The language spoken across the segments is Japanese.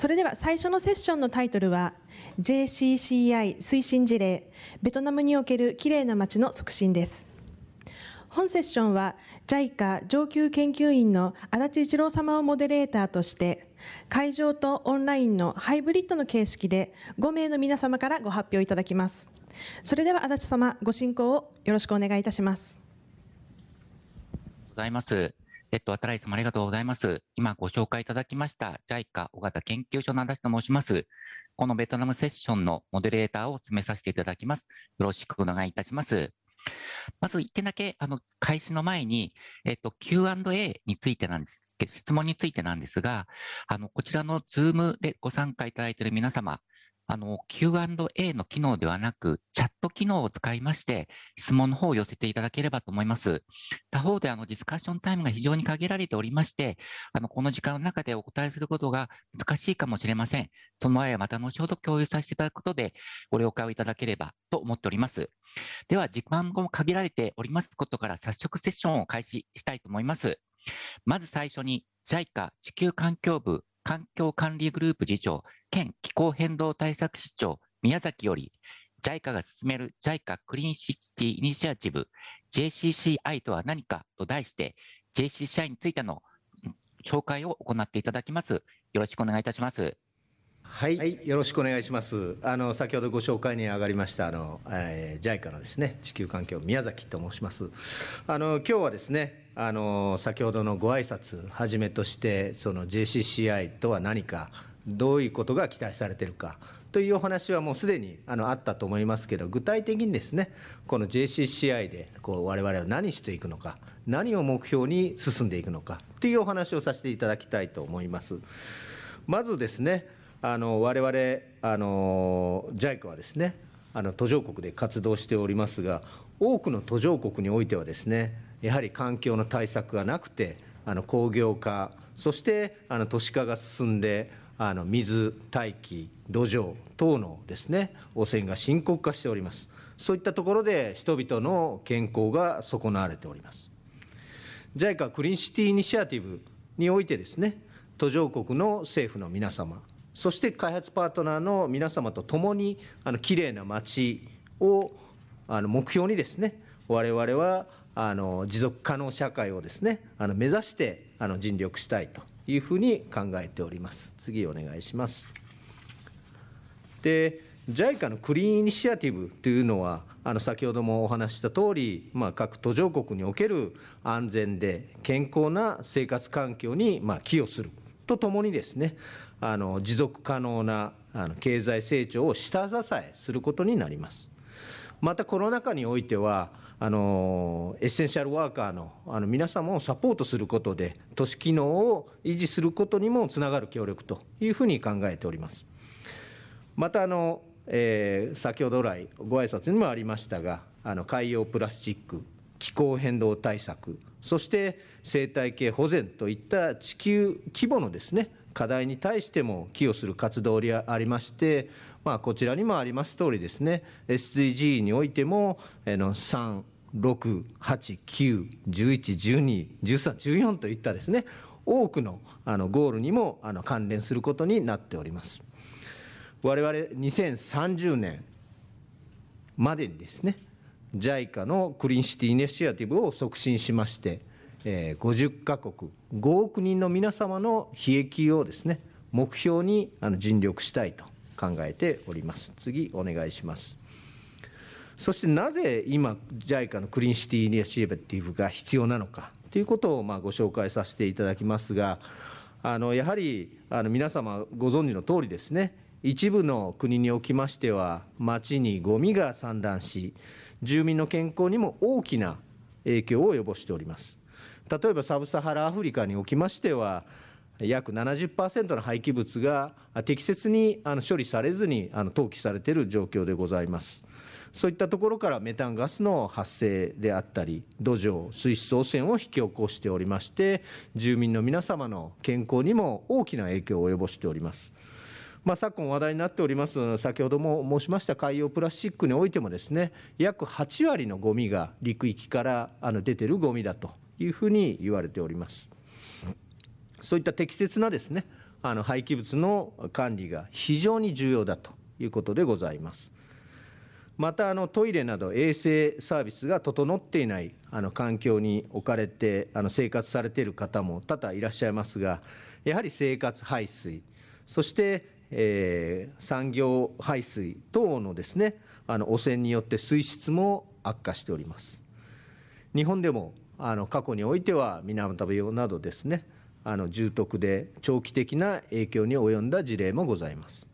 それでは最初のセッションのタイトルは JCCI 推進事例ベトナムにおけるきれいな街の促進です本セッションは JICA 上級研究員の足立一郎様をモデレーターとして会場とオンラインのハイブリッドの形式で5名の皆様からご発表いただきますそれでは足立様ご進行をよろしくお願いいたしますございますえっと、新井様ありがとうございます。今ご紹介いただきました JICA 小型研究所の足と申します。このベトナムセッションのモデレーターを詰めさせていただきます。よろしくお願いいたします。まず一点だけあの開始の前に、えっと、Q&A についてなんです質問についてなんですが、あのこちらの Zoom でご参加いただいている皆様、あの、Q&A の機能ではなく、チャット機能を使いまして、質問の方を寄せていただければと思います。他方で、あの、ディスカッションタイムが非常に限られておりまして、あの、この時間の中でお答えすることが難しいかもしれません。その前はまた後ほど共有させていただくことで、ご了解をいただければと思っております。では、時間も限られておりますことから、早速セッションを開始したいと思います。まず最初に、JICA 地球環境部環境管理グループ次長県気候変動対策室長宮崎より JICA が進める JICA クリーンシティイニシアチブ JCCI とは何かと題して JCCI についての紹介を行っていただきます。よろしくお願いいたします。はい、はい、よろしくお願いします。あの先ほどご紹介に上がりましたあの、えー、JICA のですね地球環境宮崎と申します。あの今日はですね、あの先ほどのご挨拶はじめとしてその JCCI とは何かどういうことが期待されているかというお話はもうすでにあのあったと思いますけど具体的にですねこの JCCI でこう我々は何していくのか何を目標に進んでいくのかというお話をさせていただきたいと思います。まずですねあの我々あの JICA はですねあの途上国で活動しておりますが多くの途上国においてはですねやはり環境の対策がなくてあの工業化そしてあの都市化が進んであの水大気土壌等のですね汚染が深刻化しておりますそういったところで人々の健康が損なわれております JICA クリーンシティイニシアティブにおいてですね途上国の政府の皆様そして開発パートナーの皆様と共にあのきれいな街をあの目標にですね我々はあの持続可能社会をですねあの目指してあの尽力したいというふうに考えております次お願いしますで JICA のクリーンイニシアティブというのはあの先ほどもお話した通り、まあ、各途上国における安全で健康な生活環境にまあ寄与するとともにですねあの持続可能なあの経済成長を下支えすることになりますまたコロナ禍においてはあのエッセンシャルワーカーのあの皆様をサポートすることで都市機能を維持することにもつながる協力というふうに考えておりますまたあの、えー、先ほど来ご挨拶にもありましたがあの海洋プラスチック気候変動対策そして生態系保全といった地球規模のですね課題に対しても寄与する活動でありましてまあ、こちらにもあります通りですね SDG においてもあの3 6、8、9、11、12、13、14といったですね、多くのあのゴールにもあの関連することになっております。我々2030年までにですね、JICA のクリーンシティイニシアティブを促進しまして、え50カ国、5億人の皆様の悲益をですね、目標にあの尽力したいと考えております次お願いしますそしてなぜ今 JICA のクリーンシティイニシベティブが必要なのかということをまあご紹介させていただきますがあのやはりあの皆様ご存知の通りですね一部の国におきましては町にゴミが散乱し住民の健康にも大きな影響を及ぼしております例えばサブサハラアフリカにおきましては約70%の廃棄物が適切に処理されずにあの投棄されている状況でございます。そういったところからメタンガスの発生であったり、土壌、水質汚染を引き起こしておりまして、住民の皆様の健康にも大きな影響を及ぼしております。まあ、昨今話題になっております先ほども申しました海洋プラスチックにおいてもですね約8割のゴミが陸域から出ているゴミだというふうに言われております。そういった適切なですねあの廃棄物の管理が非常に重要だということでございます。またあのトイレなど衛生サービスが整っていないあの環境に置かれてあの生活されている方も多々いらっしゃいますがやはり生活排水そして、えー、産業排水等のですねあの汚染によって水質も悪化しております日本でもあの過去においては水俣病などですねあの重篤で長期的な影響に及んだ事例もございます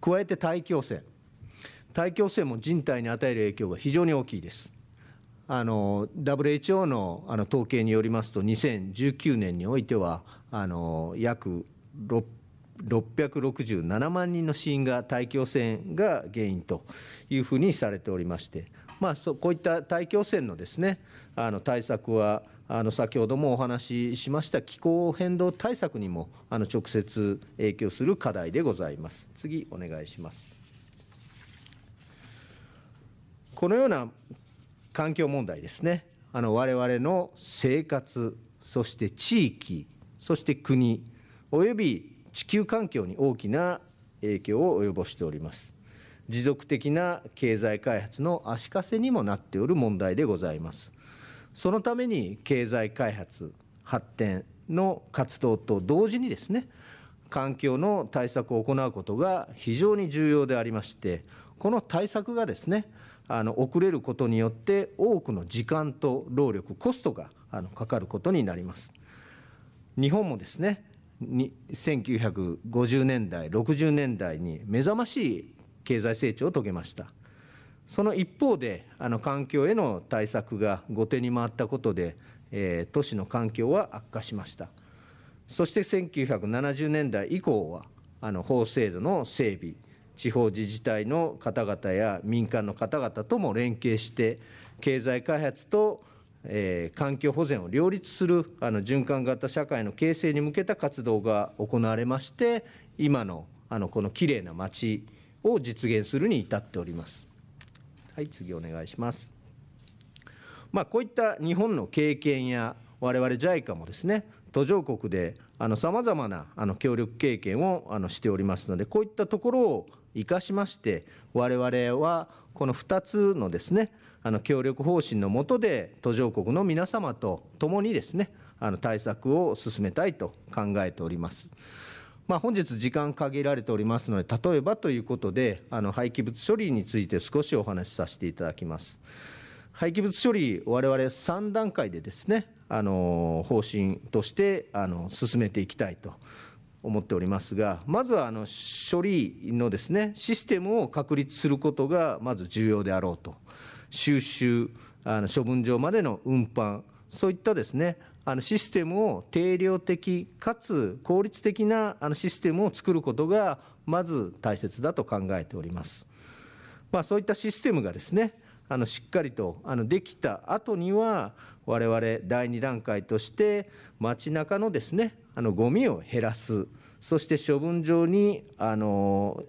加えて大気汚染大気汚染も人体に与える影響が非常に大きいですあの WHO のあの統計によりますと2019年においてはあの約667万人の死因が大気汚染が原因というふうにされておりましてまあ、そうこういった大気汚染のですねあの対策はあの先ほどもお話ししました気候変動対策にもあの直接影響する課題でございます。次お願いします。このような環境問題ですね、あの我々の生活、そして地域、そして国、および地球環境に大きな影響を及ぼしております。持続的な経済開発の足かせにもなっておる問題でございます。そのために経済開発、発展の活動と同時にですね、環境の対策を行うことが非常に重要でありまして、この対策がですね、あの遅れることによって多くの時間と労力、コストがあのかかることになります。日本もですね、1950年代、60年代に目覚ましい経済成長を遂げました。その一方で、あの環境への対策が後手に回ったことで、えー、都市の環境は悪化しました。そして1970年代以降は、あの法制度の整備、地方自治体の方々や民間の方々とも連携して、経済開発と、えー、環境保全を両立するあの循環型社会の形成に向けた活動が行われまして、今のあのこのきれいな街を実現するに至っております。はい、次お願いします。まあ、こういった日本の経験や我々 JICA もですね途上国でさまざまなあの協力経験をあのしておりますのでこういったところを生かしまして我々はこの2つのですねあの協力方針のもとで途上国の皆様と共にですねあの対策を進めたいと考えております。まあ、本日時間限られておりますので例えばということであの廃棄物処理について少しお話しさせていただきます廃棄物処理我々3段階でですねあの方針としてあの進めていきたいと思っておりますがまずはあの処理のですねシステムを確立することがまず重要であろうと収集あの処分場までの運搬そういったですねあのシステムを定量的かつ効率的なあのシステムを作ることがまず大切だと考えております。まあ、そういったシステムがですねあのしっかりとあのできた後には我々第2段階として街中のですねあのゴミを減らすそして処分場にあの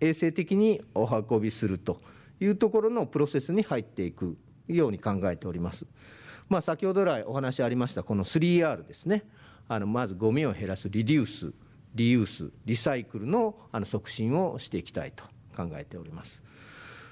衛生的にお運びするというところのプロセスに入っていくように考えております。まあ、先ほど来お話ありましたこの 3R ですねあのまずゴミを減らすリデュースリユースリサイクルのあの促進をしていきたいと考えております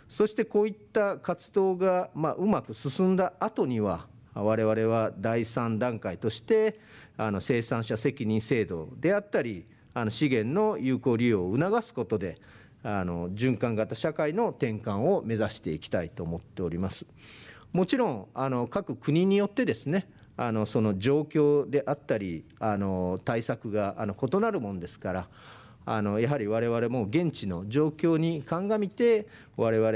そしてこういった活動が、まあ、うまく進んだ後には我々は第3段階としてあの生産者責任制度であったりあの資源の有効利用を促すことであの循環型社会の転換を目指していきたいと思っております。もちろんあの各国によってですねあのその状況であったりあの対策があの異なるもんですからあのやはり我々も現地の状況に鑑みて我々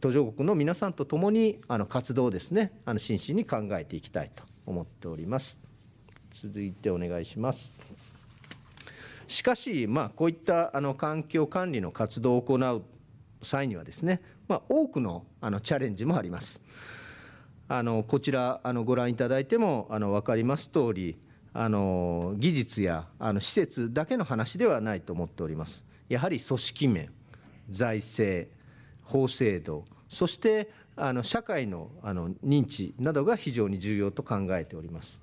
途上国の皆さんと共にあの活動ですねあの真摯に考えていきたいと思っております続いてお願いしますしかし、まあ、こういったあの環境管理の活動を行う際にはですね、まあ、多くのあのチャレンジもあります。あのこちらあのご覧いただいてもあの分かります通りあの技術やあの施設だけの話ではないと思っておりますやはり組織面財政法制度そしてあの社会のあの認知などが非常に重要と考えております、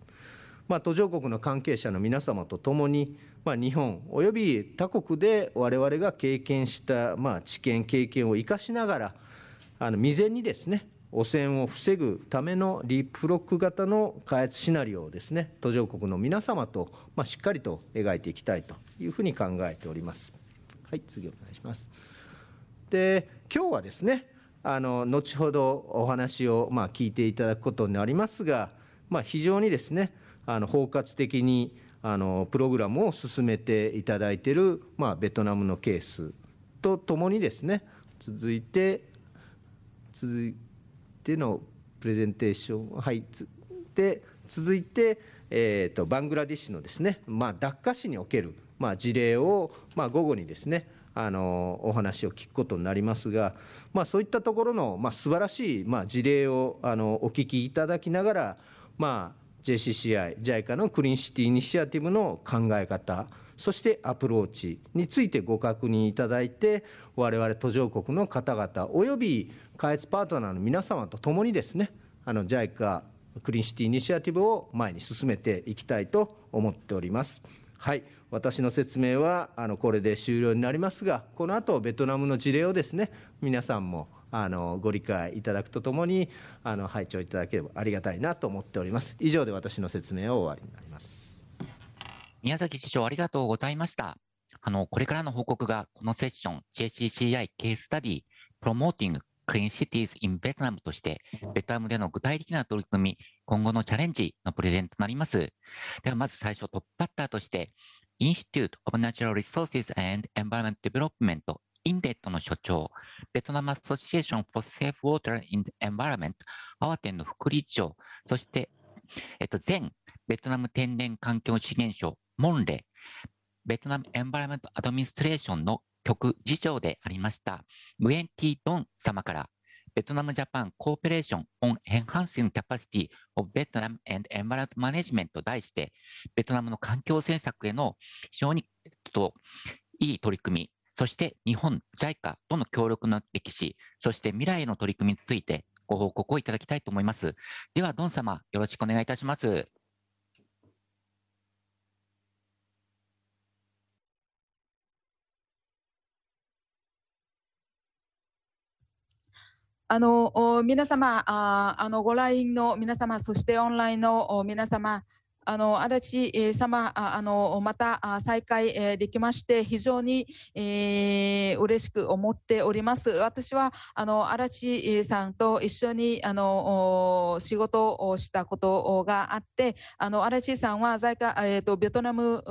まあ、途上国の関係者の皆様と共に、まあ、日本および他国で我々が経験した、まあ、知見経験を生かしながらあの未然にですね汚染を防ぐためのリップロック型の開発シナリオをですね途上国の皆様と、まあ、しっかりと描いていきたいというふうに考えております。はい、次お願いします。で今日はですねあの後ほどお話を、まあ、聞いていただくことになりますが、まあ、非常にですねあの包括的にあのプログラムを進めていただいている、まあ、ベトナムのケースとともにですね続いて続いて。でのプレゼンテーション、はい、で続いて、えーと、とバングラディッシュのですね、まあ、ダッカ市における、まあ、事例を、まあ、午後にですねあのお話を聞くことになりますが、まあ、そういったところの、まあ、素晴らしい、まあ、事例をあのお聞きいただきながら、まあ、JCCI、JICA のクリーンシティイニシアティブの考え方そしてアプローチについてご確認いただいて我々途上国の方々および開発パートナーの皆様と共にですねあの JICA クリーンシティイニシアティブを前に進めていきたいと思っております。はい、私の説明はあのこれで終了になりますがこの後ベトナムの事例をですね皆さんもあのご理解いただくとともにあの拝聴いただければありがたいなと思っております以上で私の説明を終わりになります宮崎市長ありがとうございました。あの、これからの報告が、このセッション、JCCI ケーススタディ、Promoting Clean Cities in Vietnam として、ベトナムでの具体的な取り組み、今後のチャレンジのプレゼントとなります。では、まず最初、トップバッターとして、Institute of Natural Resources and Environment Development インデットの所長、ベトナムアソシエーション for Safe Water in the Environment、アワテンの副理事長、そして、えっと、前ベトナム天然環境資源省モンレ、ベトナムエンバラメントアドミニストレーションの局次長でありました、ムエンティ・ドン様から、ベトナム・ジャパン・コーポレーション・オン・エンハンシング・キャパシティ・オブ・ベトナム・エンエンバラント・マネジメントと題して、ベトナムの環境政策への非常にといい取り組み、そして日本、JICA との協力の歴史、そして未来への取り組みについてご報告をいただきたいと思います。では、ドン様、よろしくお願いいたします。あの皆様あのご来院の皆様そしてオンラインの皆様あの足立様あのまた再会できまして非常に、えー、嬉しく思っております私はあの足立さんと一緒にあの仕事をしたことがあってあの足立さんは在家、えーと、ベトナム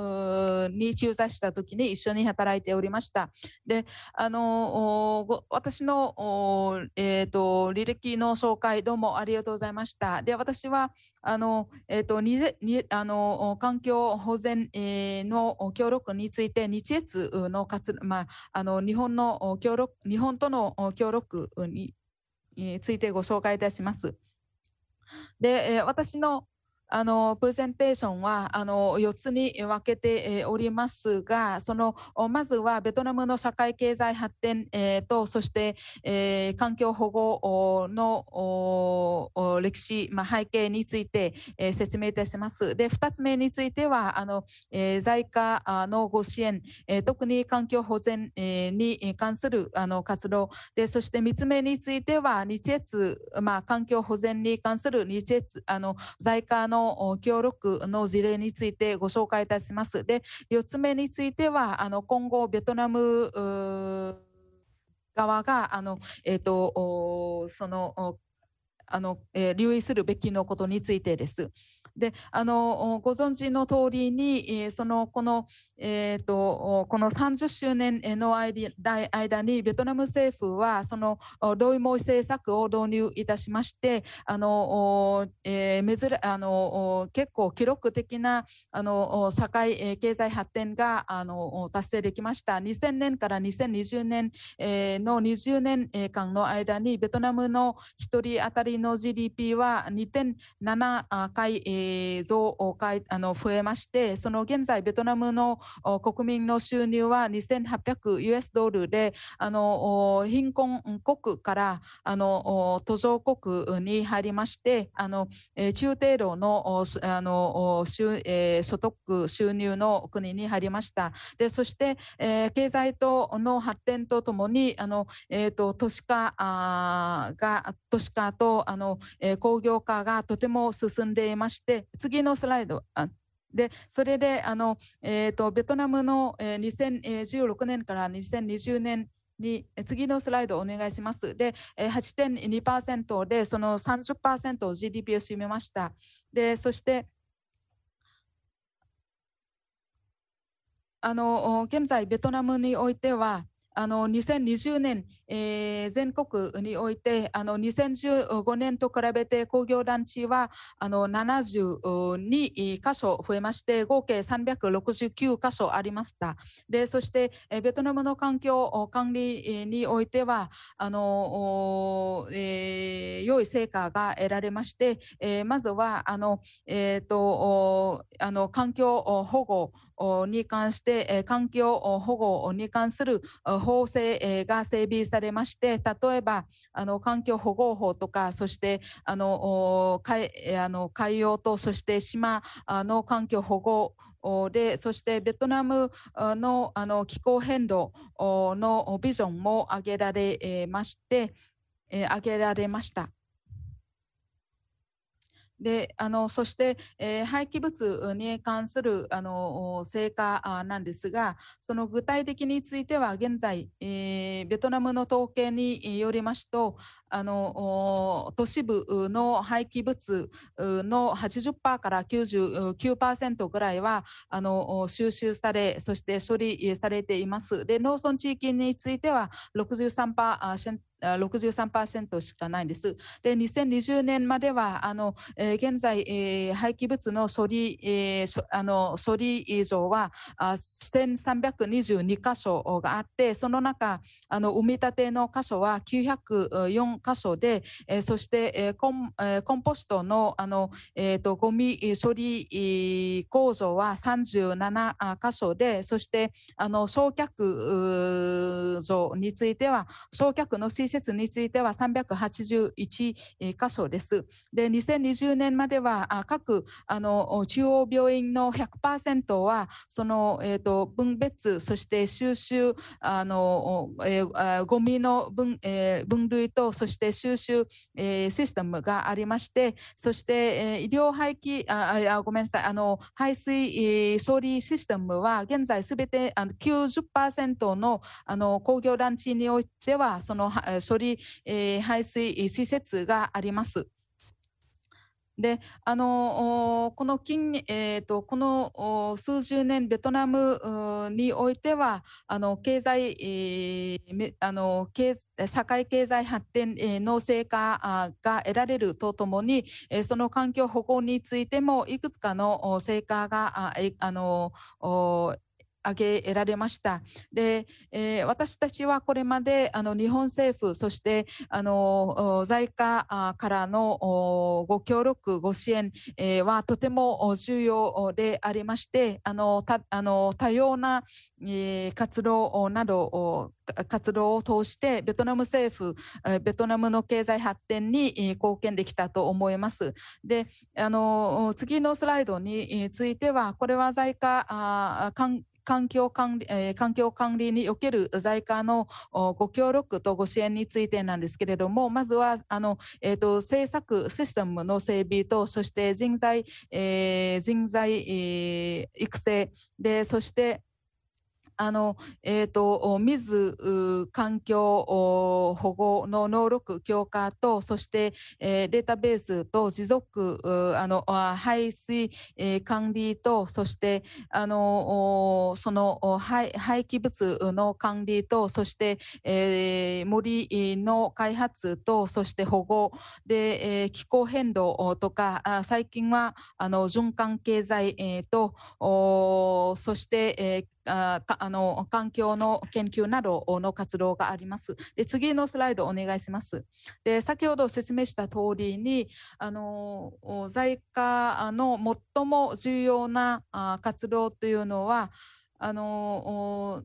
に駐在した時に一緒に働いておりましたであの私の、えーと履歴の紹介どうもありがとうございましたで私はあの、えっ、ー、と、ににあの環境保全えの協力について、日越の活、まあ、あの日本の協力、日本との協力にえついてご紹介いたします。で、え私のあのプレゼンテーションはあの4つに分けておりますがそのまずはベトナムの社会経済発展、えー、とそして、えー、環境保護の歴史、まあ、背景について、えー、説明いたします。で2つ目についてはあの、えー、在家のご支援、えー、特に環境保全、えー、に関するあの活動でそして3つ目については日越、まあ、環境保全に関する日越あの在家のの協力の事例についてご紹介いたします。で4つ目についてはあの今後ベトナム側があの、えーと、そのあの、えー、留意するべきのことについてです。であのご存知の通りにそのこの,、えーと、この30周年の間にベトナム政府はその同意も政策を導入いたしましてあの、えー、珍あの結構記録的なあの社会経済発展があの達成できました2000年から2020年の20年間の間にベトナムの1人当たりの GDP は2.7回増あの増えましてその現在ベトナムの国民の収入は 2800US ドルであの貧困国からあの途上国に入りましてあの中程度のあの収、え所得収入の国に入りましたでそして、え経済との発展とともにあの、えーと、都市化が都市化とあの、え工業化がとても進んでいましてで次のスライドでそれであの、えーと、とベトナムの2016年から2020年に次のスライドお願いします。で、8.2%でその30%を GDP を占めました。で、そしてあの現在ベトナムにおいてはあの2020年え全国においてあの2015年と比べて工業団地はあの72箇所増えまして合計369箇所ありましたでそして、えベトナムの環境管理においてはあの、えー、良い成果が得られまして、えー、まずはあの、えーと、とあの環境保護に関して環境保護に関する法制が整備されされまして例えばあの環境保護法とかそしてあの海あの海洋とそして島の環境保護でそしてベトナムのあの気候変動のビジョンも挙げられまして挙げられました。であのそして、えー、廃棄物に関するあの成果なんですがその具体的については現在、えー、ベトナムの統計によりますとあの都市部の廃棄物の80%から99%ぐらいはあの収集されそして処理されていますで農村地域については63% 63%しかないんです。で、2020年までは、あの、え現在、え廃棄物の処理、えあの、処理場は、あ1322箇所があって、その中、あの、埋め立ての箇所は904箇所で、えそして、えコン、えコンポストの、あの、えっ、ー、と、ゴミ処理構造は37箇所で、そして、あの、焼却像については、焼却のシス説については381箇所です。で、2020年までは各あの中央病院の100%はその、えーと、分別そして収集あの、えー、ゴミの分,、えー、分類とそして収集、えー、システムがありましてそして、えー、医療廃棄あごめんなさいあの排水、処理システムは現在すべてあの90%のあの工業団地においてはその処理、え排水施設があります。であのこの近、えーと、この数十年ベトナムにおいてはあの経済、えー、あの経社会経済発展、えー、の成果が得られるとともに、えその環境保護についてもいくつかの成果がああの得挙げられましたで、えー、私たちはこれまであの日本政府そしてあの在家からのご協力ご支援、えはとても重要でありましてあのたあの多様な、え活動など活動を通してベトナム政府ベトナムの経済発展に貢献できたと思います。であの次のスライドについてはこれは在家環境管理、え環境管理における在家のご協力とご支援についてなんですけれども、まずは、あの、えっ、ー、と、政策、システムの整備と、そして人材、えー、人材、えー、育成で、そして、あの、えっ、ー、と、水、環境保護の能力強化と、そして、えー、データベースと持続、あの、排水、え管理と、そして、あの、その廃廃棄物の管理と、そして、えー、森の開発と、そして保護で、えー、気候変動とか、あ最近は、あの、循環経済、えと、そして、えーあの環境の研究などの活動があります。で次のスライドお願いします。で先ほど説明した通りにあの在家の最も重要な活動というのはあの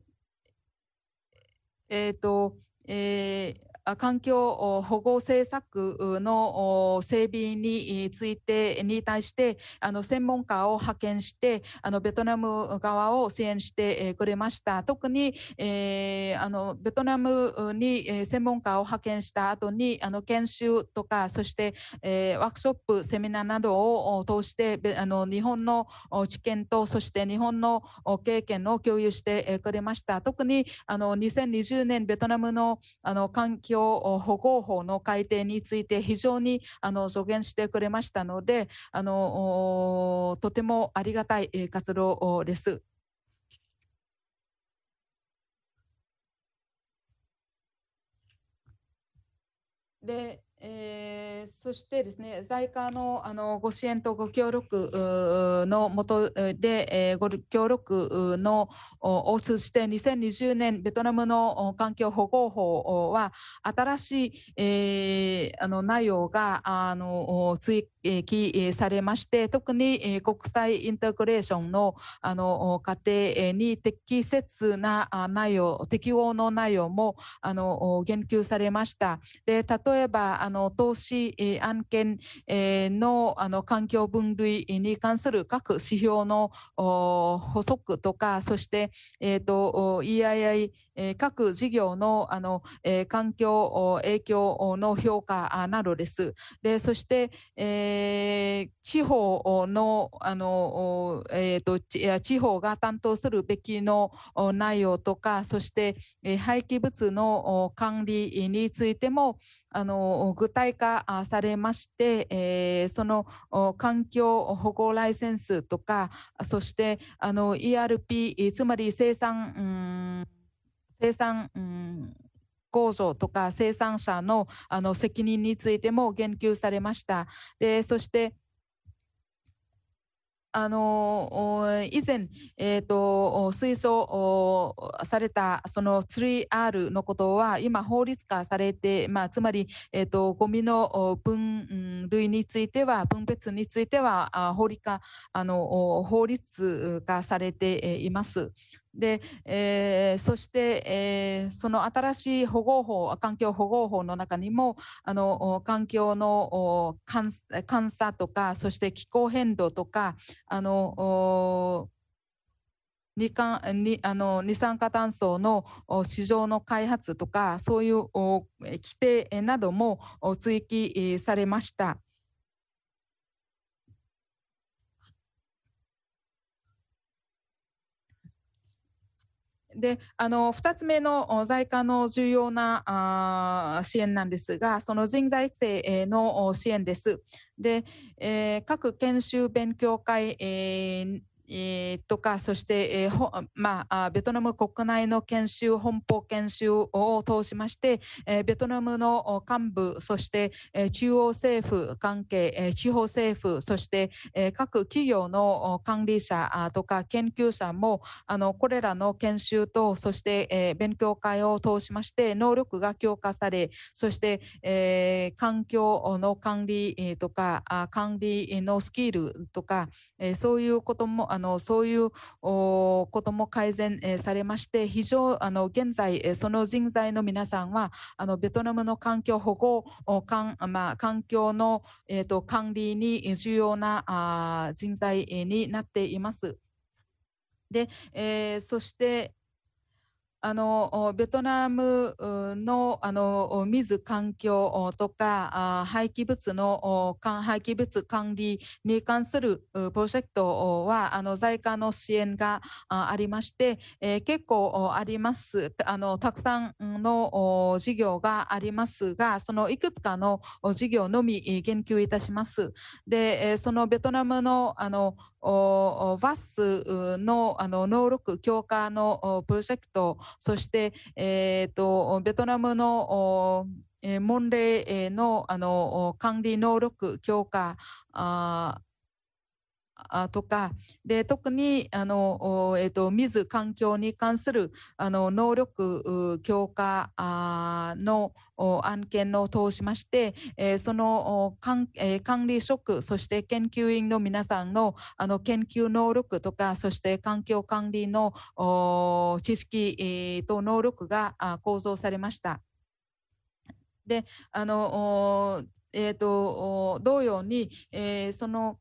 えっ、ー、とえー、環境保護政策の整備についてに対してあの専門家を派遣してあのベトナム側を支援してくれました特に、えー、あのベトナムに専門家を派遣した後にあの研修とかそして、えー、ワークショップセミナーなどを通してあの日本の知見とそして日本の経験を共有してくれました特にあの2020年ベトナムのあの環境境保護法の改定について非常にあの助言してくれましたのであのとてもありがたい活動です。でえー、そしてですね在家のあのご支援とご協力のもとで、えー、ご協力のを通じて2020年ベトナムの環境保護法は新しい、えー、あの内容があの追起されまして特に国際インテグレーションのあの過程に適切な内容適応の内容もあの言及されましたで例えばあの投資案件のあの環境分類に関する各指標の補足とかそして、えーと、EII 各事業のあの、え環境影響の評価などです。でそして、えーえー、地方のあの、えーと、地方が担当するべきの内容とかそして、え廃棄物の管理についてもあの具体化されまして、えー、その環境保護ライセンスとかそしてあの ERP つまり生産、うん、生産、うん工場とか生産者のあの責任についても言及されました。でそしてあの以前、えーと、推奨されたその 3R のことは今法律化されて、まあ、つまり、えーと、とゴミの分類については分別については法律化あの法律化されています。で、えー、そして、えー、その新しい保護法環境保護法の中にもあの環境の監査とかそして気候変動とかあの二酸化炭素の市場の開発とかそういう規定なども追記されました。であの2つ目の在家の重要なあ支援なんですがその人材育成の支援です。で、えー、各研修勉強会、えーえとかそして、えーまあ、ベトナム国内の研修本邦研修を通しまして、えー、ベトナムの幹部そして、えー、中央政府関係、えー、地方政府そして、えー、各企業の管理者とか研究者もあのこれらの研修とそして、えー、勉強会を通しまして能力が強化されそして、えー、環境の管理とか管理のスキルとかえそういうこともあのそういうおことも改善、えされまして非常あの現在、えその人材の皆さんはあのベトナムの環境保護おかん、まあ、環境の、えーと、と管理に重要なあ人材になっています。で、えー、そして、あのベトナムのあの水環境とか廃棄物の廃棄物管理に関するプロジェクトはあの在家の支援がありまして、えー、結構ありますあのたくさんの事業がありますがそのいくつかの事業のみ言及いたします。でそのベトナムのあのバスのあの能力強化のプロジェクトそして、えーと、ベトナムの門礼のあの管理能力強化あとかで特にあの、えーと、水環境に関するあの能力強化あの案件を通しまして、えー、その管,、えー、管理職そして研究員の皆さんのあの研究能力とかそして環境管理の知識えと能力が構造されました。であの、えーと、と同様に、えー、その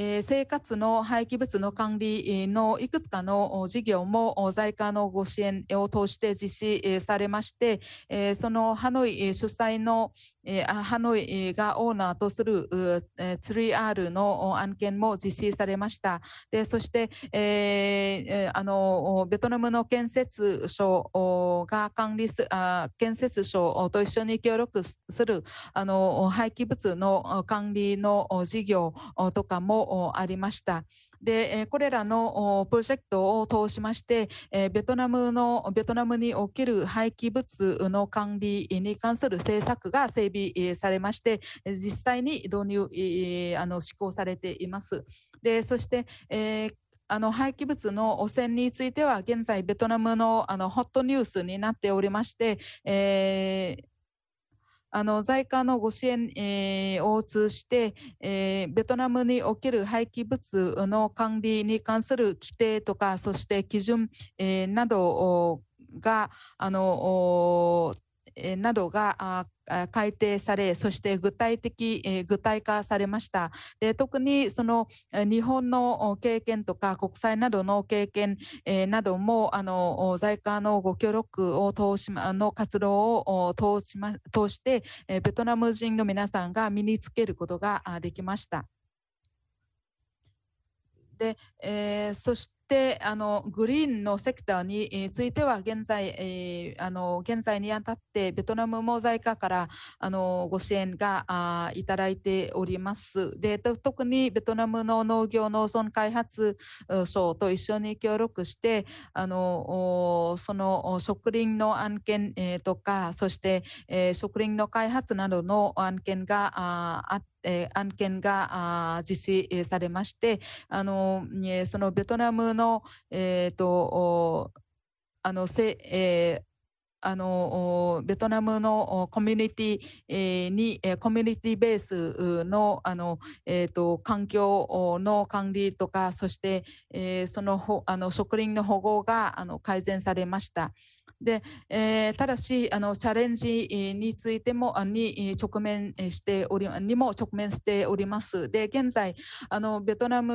えー、生活の廃棄物の管理のいくつかの事業も在家のご支援を通して実施されまして、えー、そのハノイ主催の、えー、ハノイがオーナーとする 3R の案件も実施されました。でそして、えー、あのベトナムの建設省が管理すあ建設省と一緒に協力するあの廃棄物の管理の事業とかもありました。でこれらのプロジェクトを通しましてベトナムのベトナムにおける廃棄物の管理に関する政策が整備されまして実際に導入あの施行されています。でそして、えーあの廃棄物の汚染については現在ベトナムのあのホットニュースになっておりまして、えーあの在家のご支援、えー、を通じて、えー、ベトナムにおける廃棄物の管理に関する規定とかそして基準、えー、などがあのなどが改定されそして具体的、え具体化されましたで特にその日本の経験とか国際などの経験、えなどもあの在家のご協力を通しまの活動を通しま通して、えベトナム人の皆さんが身につけることができました。で、えー、そしてあのグリーンのセクターについては現在,、えー、あの現在にあたってベトナムモザイカからあのご支援があいただいております。で特にベトナムの農業農村開発省と一緒に協力してあのその植林の案件、えー、とかそして、えー、植林の開発などの案件がああってえ案件があ実施されましてあのそのベトナムの、えーと、とあのせ、えーあのベトナムのコミュニティにコミュニティベースのあの、えーと、環境の管理とかそして、えー、そのほあの植林の保護があの改善されました。で、えー、ただしあのチャレンジについてもに直面しておりにも直面しております。で現在あのベトナム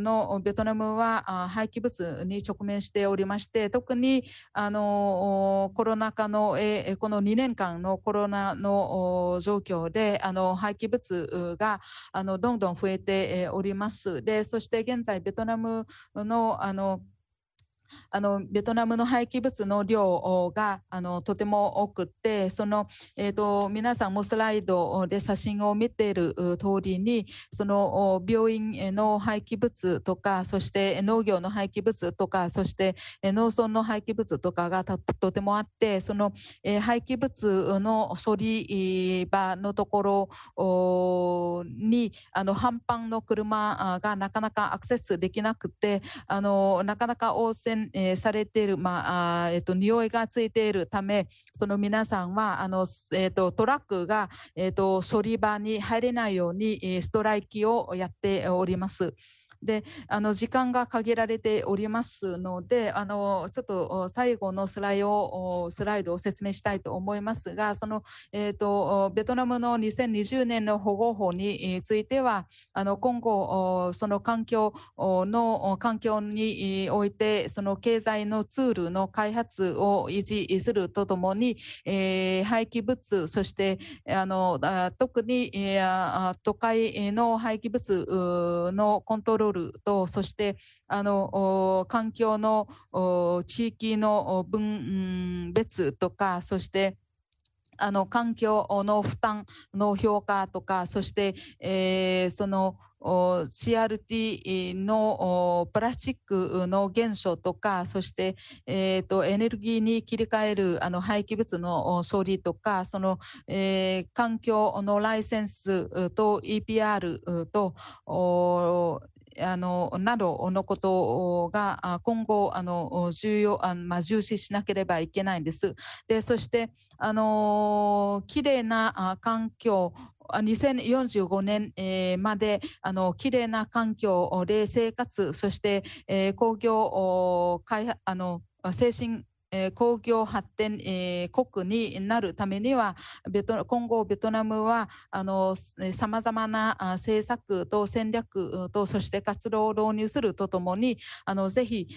のベトナムは廃棄物に直面しておりまして特にあのコロナ禍のこの2年間のコロナの状況であの廃棄物があのどんどん増えております。でそして現在ベトナムのあのあのベトナムの廃棄物の量があのとても多くてその、えーと、皆さんもスライドで写真を見ている通りにその病院の廃棄物とかそして農業の廃棄物とかそして農村の廃棄物とかがとてもあってその、えー、廃棄物の処理場のところにあの半端の車がなかなかアクセスできなくてあのなかなか応戦染、えされている、まあえーと、匂いがついているためその皆さんはあの、えーと、トラックが、えーと、と処理場に入れないようにストライキをやっております。であの時間が限られておりますのであのちょっと最後のスライドスライドを説明したいと思いますがその、えーと、ベトナムの2020年の保護法についてはあの今後その環境の環境においてその経済のツールの開発を維持するとともに、えー、廃棄物そしてあの特に、え都会の廃棄物のコントロールルとそしてあの環境の地域の分別とかそしてあの環境の負担の評価とかそして、えー、その CRT のプラスチックの減少とかそして、えーと、とエネルギーに切り替えるあの廃棄物の処理とかその、えー、環境のライセンスと EPR とあのなどのことが今後あの重要あの、まあ、重視しなければいけないんです。でそしてあの綺麗な環境2045年、えまであの綺麗な環境、冷生活、そして、え工業開あの精神工業発展、国になるためにはベト今後ベトナムはさまざまな政策と戦略とそして活動を導入するとともにあのぜひ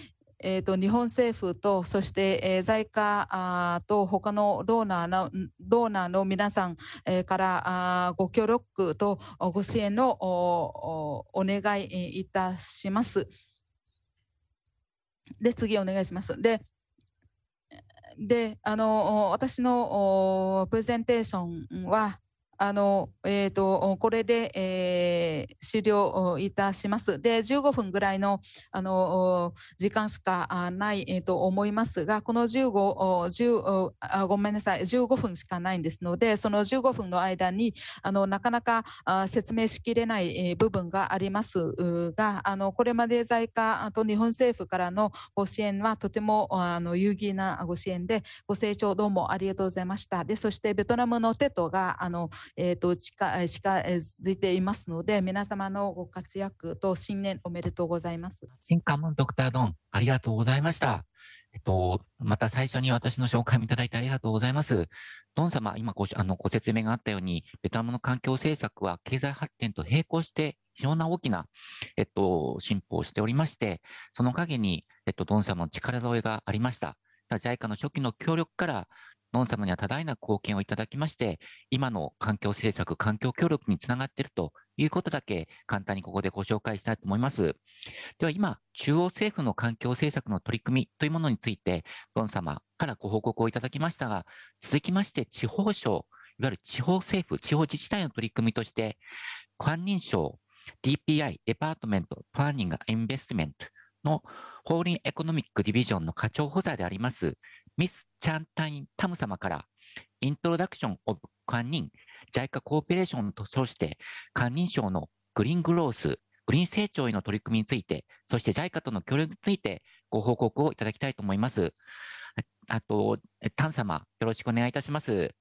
えーと、日本政府とそして、えー、あと他のドーナーのドーナーの皆さん、えー、からあご協力とご支援のおお願いいたします。で次お願いします。でであの私のプレゼンテーションはあの、えっ、ー、と、これで、えー、終了いたします。で、15分ぐらいの、あの、時間しかない、えー、と思いますが、この15、10ごめんなさい、15分しかないんですので、その15分の間に、あの、なかなかあ説明しきれない部分がありますが、あの、これまで在家と日本政府からのご支援はとても、あの、有意義なご支援で、ご清聴どうもありがとうございました。で、そしてベトナムのテトが、あの、えーと、と近近づいていますので、皆様のご活躍と新年おめでとうございます。新関門ドクタードン、ありがとうございました。えっと、また最初に私の紹介をいただいてありがとうございます。ドン様、今ごあのご説明があったように、ベトナムの環境政策は経済発展と並行して非常な大きな、えっと、進歩をしておりまして、その陰に、えっと、ドン様の力添えがありました。JICA の初期の協力から、ノン様には多大な貢献をいただきまして、今の環境政策、環境協力につながっているということだけ簡単にここでご紹介したいと思います。では今、中央政府の環境政策の取り組みというものについて、ロン様からご報告をいただきましたが、続きまして地方省、いわゆる地方政府、地方自治体の取り組みとして、官認証、DPI、デパートメント、プランニング、インベストメントの、ホーリンエコノミックディビジョンの課長補佐であります、ミス・チャンタイン・タム様から、イントロダクション・オブ・ニン、JICA コーペレーションと称して、ニン賞のグリーングロース、グリーン成長への取り組みについて、そして JICA との協力についてご報告をいただきたいと思います。あと、タン様、よろしくお願いいたします。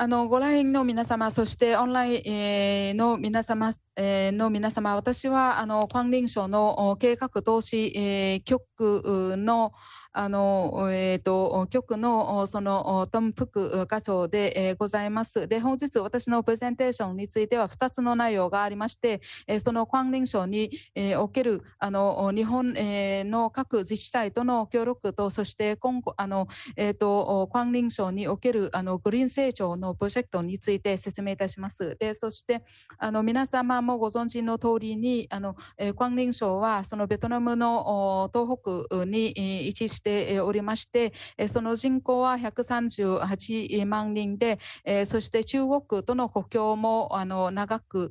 あのご来院の皆様、そしてオンラインの皆様、の皆様私はあの関連省の計画投資局のあの、えーと、局のそのトム副課長でございます。で、本日私のプレゼンテーションについては2つの内容がありまして、その関連省におけるあの日本の各自治体との協力と、そして今後、あのえーと、と関連省におけるあのグリーン成長ののプロジェクトについて説明いたします。でそしてあの皆様もご存知の通りにあの、えー、光林省はそのベトナムの東北に位置しておりまして、えその人口は138万人で、えそして中国との国境もあの長く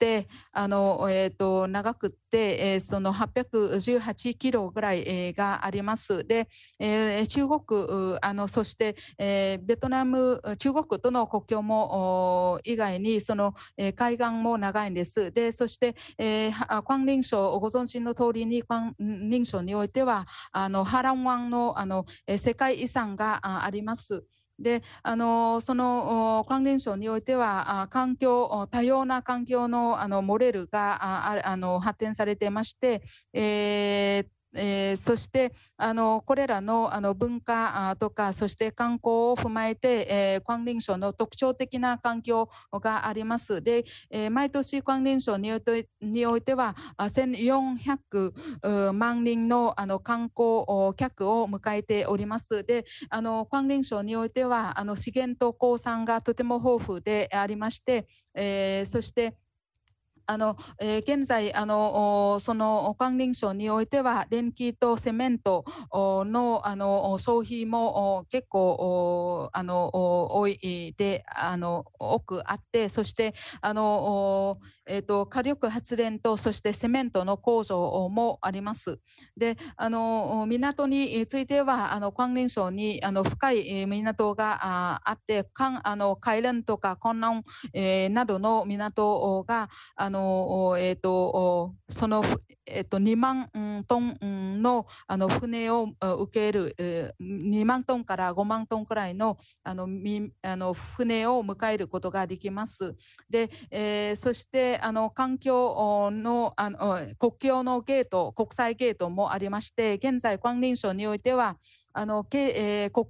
てあの、えーと、長くって、えー、その818キロぐらい、えー、があります。で、えー、中国あのそして、えー、ベトナム中国との国境も以外にその、えー、海岸も長いんです。でそして、えー、光林省ご存知の通りに光林省においてはあのハラン湾のあのえ世界遺産があります。であのその関連省においては環境多様な環境のあの漏れるがああの発展されてまして、えー、えー、そしてあのこれらのあの文化とかそして観光を踏まえて、えー、関連省の特徴的な環境があります。で、えー、毎年関連省においてにおいては1400万人のあの観光客を迎えております。で、あの関連省においてはあの資源と鉱産がとても豊富でありまして、えー、そしてあの、えー、現在あのその関連省においては電気とセメントのあの消費も結構あの多いであの多くあってそしてあの、えーと、火力発電とそしてセメントの工場もあります。であの港についてはあの関連省にあの深い港があってかんあの海連とか混乱、えー、などの港があのの、えーと、その、えーと、2万トンのあの船を受ける、えー、2万トンから5万トンくらいのあのみあの船を迎えることができます。でえー、そしてあの環境のあの国境のゲート国際ゲートもありまして現在、関連省においてはあの、えー、国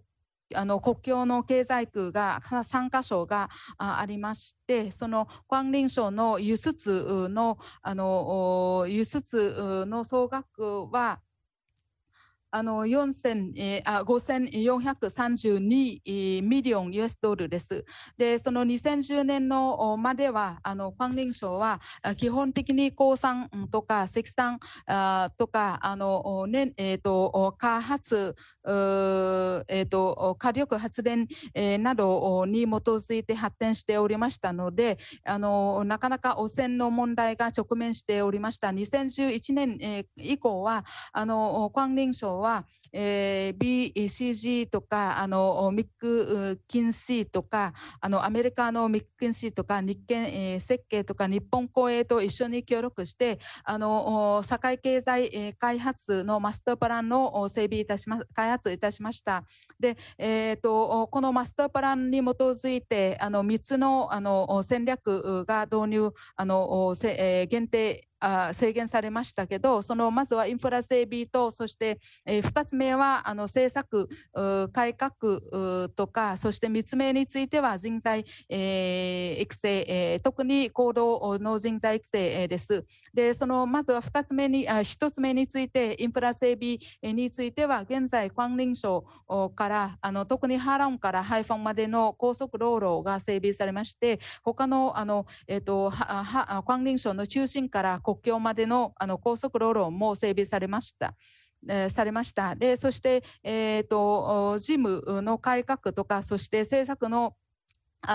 あの国境の経済区が3か所がありましてその関連省の輸出のあの輸出の総額はあのえ5432ミリオン US ドルです。で、その2010年のまでは、あの、関連省は基本的に鉱産とか石炭とか、あの、ね、えっ、ー、と、開発、えっ、ー、と、火力発電、えなどに基づいて発展しておりましたので、あの、なかなか汚染の問題が直面しておりました。2011年、え以降は、あの、関連省はは、えー、BCG とかあのミック・キンシーとかあのアメリカのミック・キンシーとか日建、えー、設計とか日本公営と一緒に協力してあの社会経済開発のマスタープランの整備いたしま開発いたしましたで、えーと、このマスタープランに基づいてあの3つのあの戦略が導入あの、えー、限定あ制限されましたけどそのまずはインフラ整備とそして、えー、2つ目はあの政策改革とかそして3つ目については人材、えー、育成、えー、特に行動の人材育成です。でそのまずは2つ目にあ1つ目についてインフラ整備については現在関連省からあの特にハランからハイファンまでの高速道路が整備されまして他のあの、えと、関連省の中心から国境までのあの高速道路も整備されました。されましたでそして、えーと、ジムの改革とかそして政策の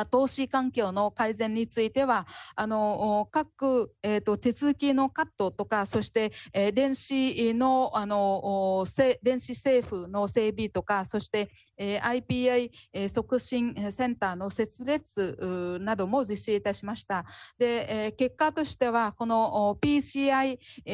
投資環境の改善についてはあの各、えーと、手続きのカットとかそして、えー、電子のあの電子政府の整備とかそして、えー、i p i え促進センターの設立なども実施いたしましたで、えー、結果としてはこの PCI、え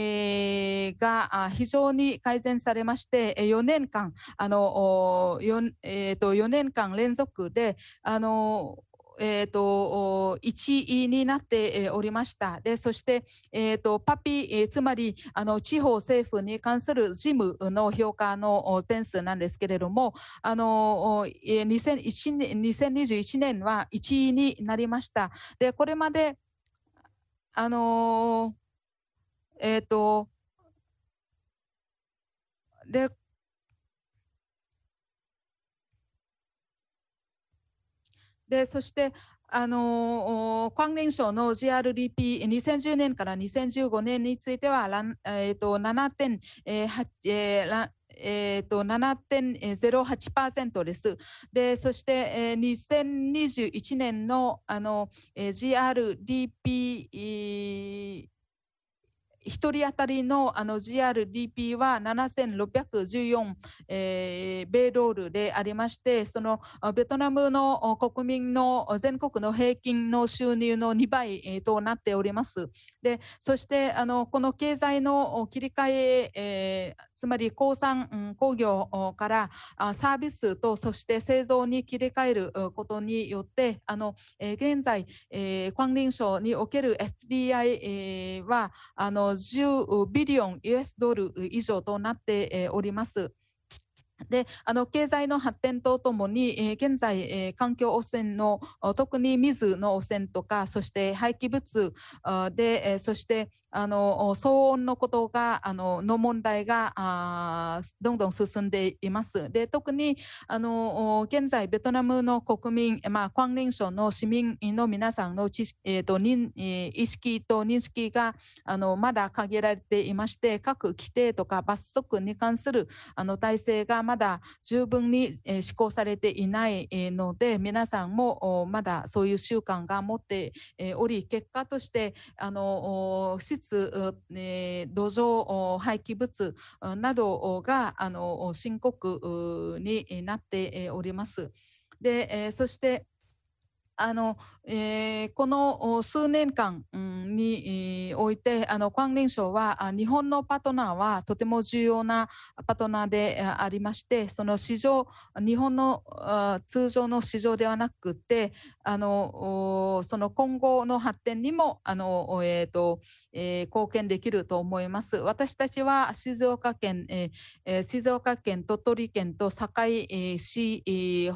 ー、が非常に改善されまして4年間あの 4,、えーと、と4年間連続であのえーと、と1位になっておりました。でそして、えーと、パピ、ー、つまりあの地方政府に関する事務の評価の点数なんですけれどもあの2001年2021年は1位になりました。でこれまであのえっ、ー、とででそしてあの関連省の GRDP2010 年から2015年については、えーと、と7.8、えーえーえーと、7.08%です。で、そして、えー、2021年のあの、えー、GRDP、1人当たりのあの GRDP は7614、えー、米ドルでありましてそのベトナムの国民の全国の平均の収入の2倍、となっておりますでそしてあのこの経済の切り替ええー、つまり鉱産工業からサービスとそして製造に切り替えることによってあの、え現在、えー、光林省における FDI、えー、はあの10ビリオン US ドル以上となっております。であの経済の発展とともに、え現在、え環境汚染の特に水の汚染とかそして廃棄物で、えそして、あの騒音のことがあのの問題があどんどん進んでいます。で特にあの現在ベトナムの国民、まあ、クァ省の市民の皆さんの知識、えーと、認意識と認識があのまだ限られていまして各規定とか罰則に関するあの体制がまだ十分に、えー、施行されていないので皆さんもまだそういう習慣が持って、えー、おり結果としてあの物、え土壌廃棄物などがあの深刻になっております。で、えそしてあの、えー、この数年間において、あの、関連省は、日本のパートナーはとても重要なパートナーでありまして、その市場、日本の通常の市場ではなくて、あの、その今後の発展にも、あの、えっ、ー、と、えー、貢献できると思います。私たちは静岡県、えー、静岡県、鳥取県と堺市、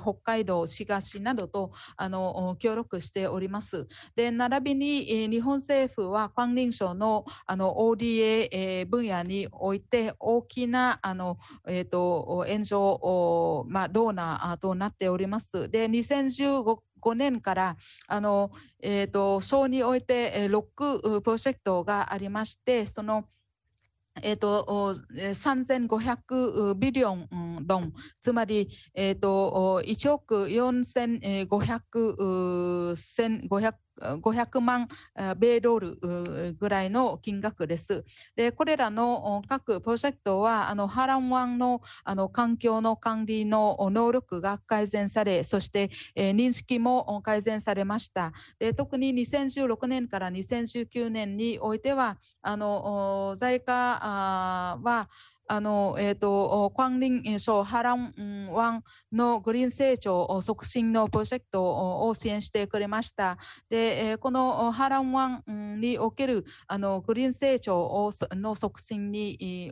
北海道、滋賀市などと、あの、協力しております。で並びに日本政府は官民省のあの ODA 分野において大きなあの、えーと、と援助、まあ、ドーナーとなっております。で2015 5年からあの、えーと、と省において6プロジェクトがありましてそのえっ、ー、と、3500ビリオンドン、つまり、えっ、ー、と、1億4500、1 5 500万米ドルぐらいの金額です。でこれらの各プロジェクトはあのハラン湾のあの環境の管理の能力が改善されそして、え認識も改善されました。で特に2016年から2019年においてはあの在家はあの、えっ、ー、と、光林省波乱湾のグリーン成長促進のプロジェクトを支援してくれました。で、この波乱湾におけるあのグリーン成長の促進に、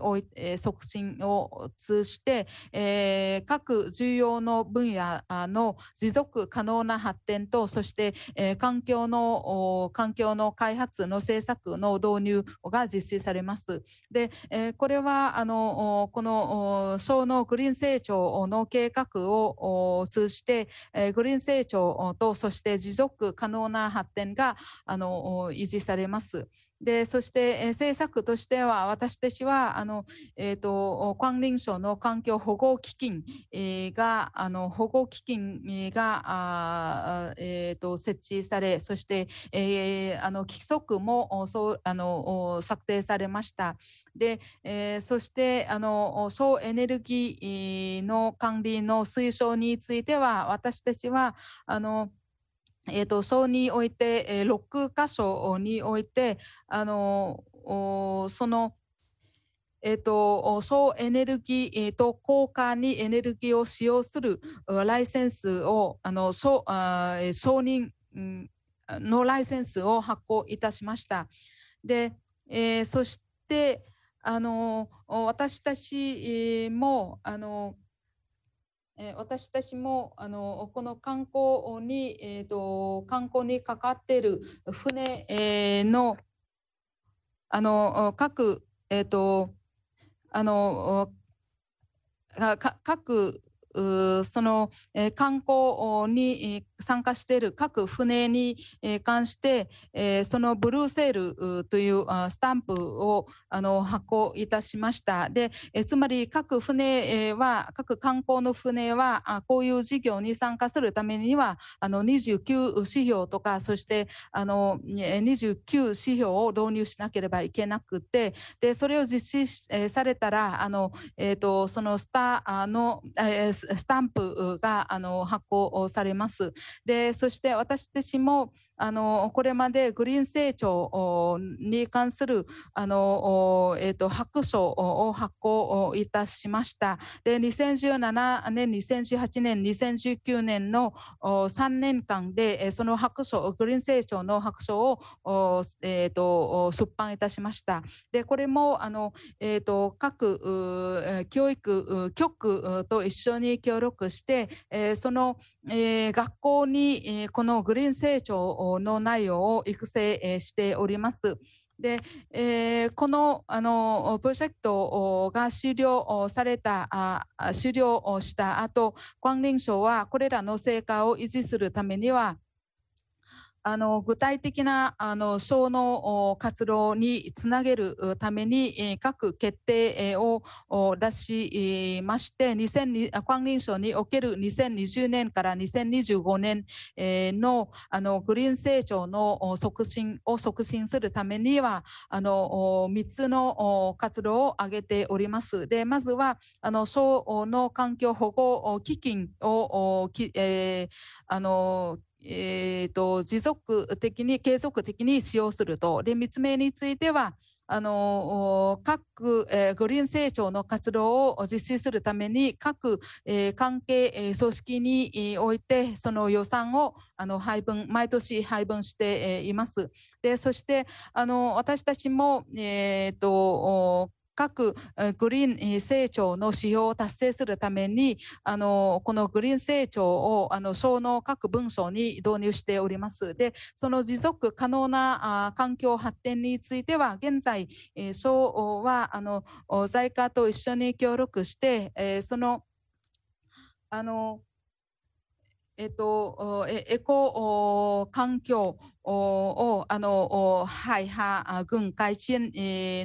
促進を通じて、えー、各重要の分野の持続可能な発展と、そして、えー、環境の、環境の開発の政策の導入が実施されます。で、えー、これは、あの、のこの省のグリーン成長の計画を通じてグリーン成長とそして持続可能な発展があの維持されます。でそして、え政策としては私たちはあの、えーと、と関連省の環境保護基金、えがあの保護基金があ、えーと、設置されそして、えー、あの規則もそうあの策定されましたで、えー、そしてあの省エネルギーの管理の推奨については私たちはあのえーと、そうにおいて、えー、6箇所においてあのその、えーと、総エネルギーと効果にエネルギーを使用するライセンスをあのうあ承認のライセンスを発行いたしました。でえー、そしてあの私たちもあのえ私たちもあのこの観光に、えーと、観光にかかっている船、えー、のあの各、えーと、あのか各その、え観光に参加している各船に関して、えそのブルーセールというスタンプをあの発行いたしました。で、えつまり各船は各観光の船はこういう事業に参加するためにはあの29指標とかそしてあの29指標を導入しなければいけなくてでそれを実施されたらあの、えーと、そのスタのスタンプがあの発行されます。でそして私たちもあのこれまでグリーン成長に関するあの、えーと、白書を発行いたしました。で2017年、2018年、2019年の3年間でその白書、グリーン成長の白書を、えーと、出版いたしました。でこれもあの、えーと、各教育局と一緒に協力して、えー、その、えー、学校に、えこのグリーン成長をの内容を育成しております。で、えー、このあのプロジェクトが終了されたあ終了した後、光林省はこれらの成果を維持するためにはあの具体的なあの省の活動につなげるために各決定を出しまして官林省における2020年から2025年のあのグリーン成長の促進を促進するためにはあの3つの活動を挙げております。でまずはあの省の環境保護基金を、えー、あのえーと、持続的に継続的に使用するとで3つ目についてはあの各、えー、グリーン成長の活動を実施するために各、えー、関係、えー、組織においてその予算をあの配分毎年配分しています。でそしてあの私たちも、えーと各グリーン成長の指標を達成するためにあのこのグリーン成長をあの省の各文章に導入しておりますでその持続可能な環境発展については現在省はあの在界と一緒に協力してそのあのえっと、エコ環境をあの廃派軍改新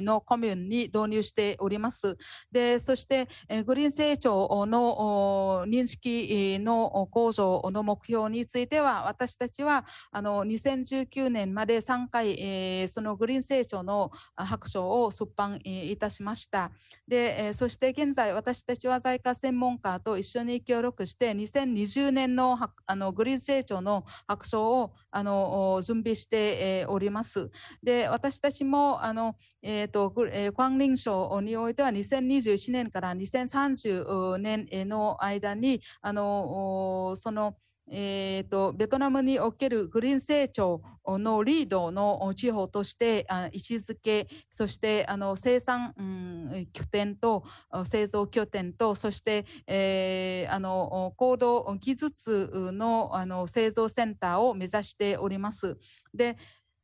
のコミュンに導入しております。でそしてグリーン成長の認識の向上の目標については私たちはあの2019年まで3回そのグリーン成長の白書を出版いたしました。でそして現在私たちは在家専門家と一緒に協力して2020年のあのグリーン成長の白書をあの準備しております。で私たちもあの、えーと、と光臨省においては2021年から2030年の間にあのそのえーと、ベトナムにおけるグリーン成長のリードの地方として位置づけそしてあの生産、うん、拠点と製造拠点とそして、えー、あの高度技術のあの製造センターを目指しております。で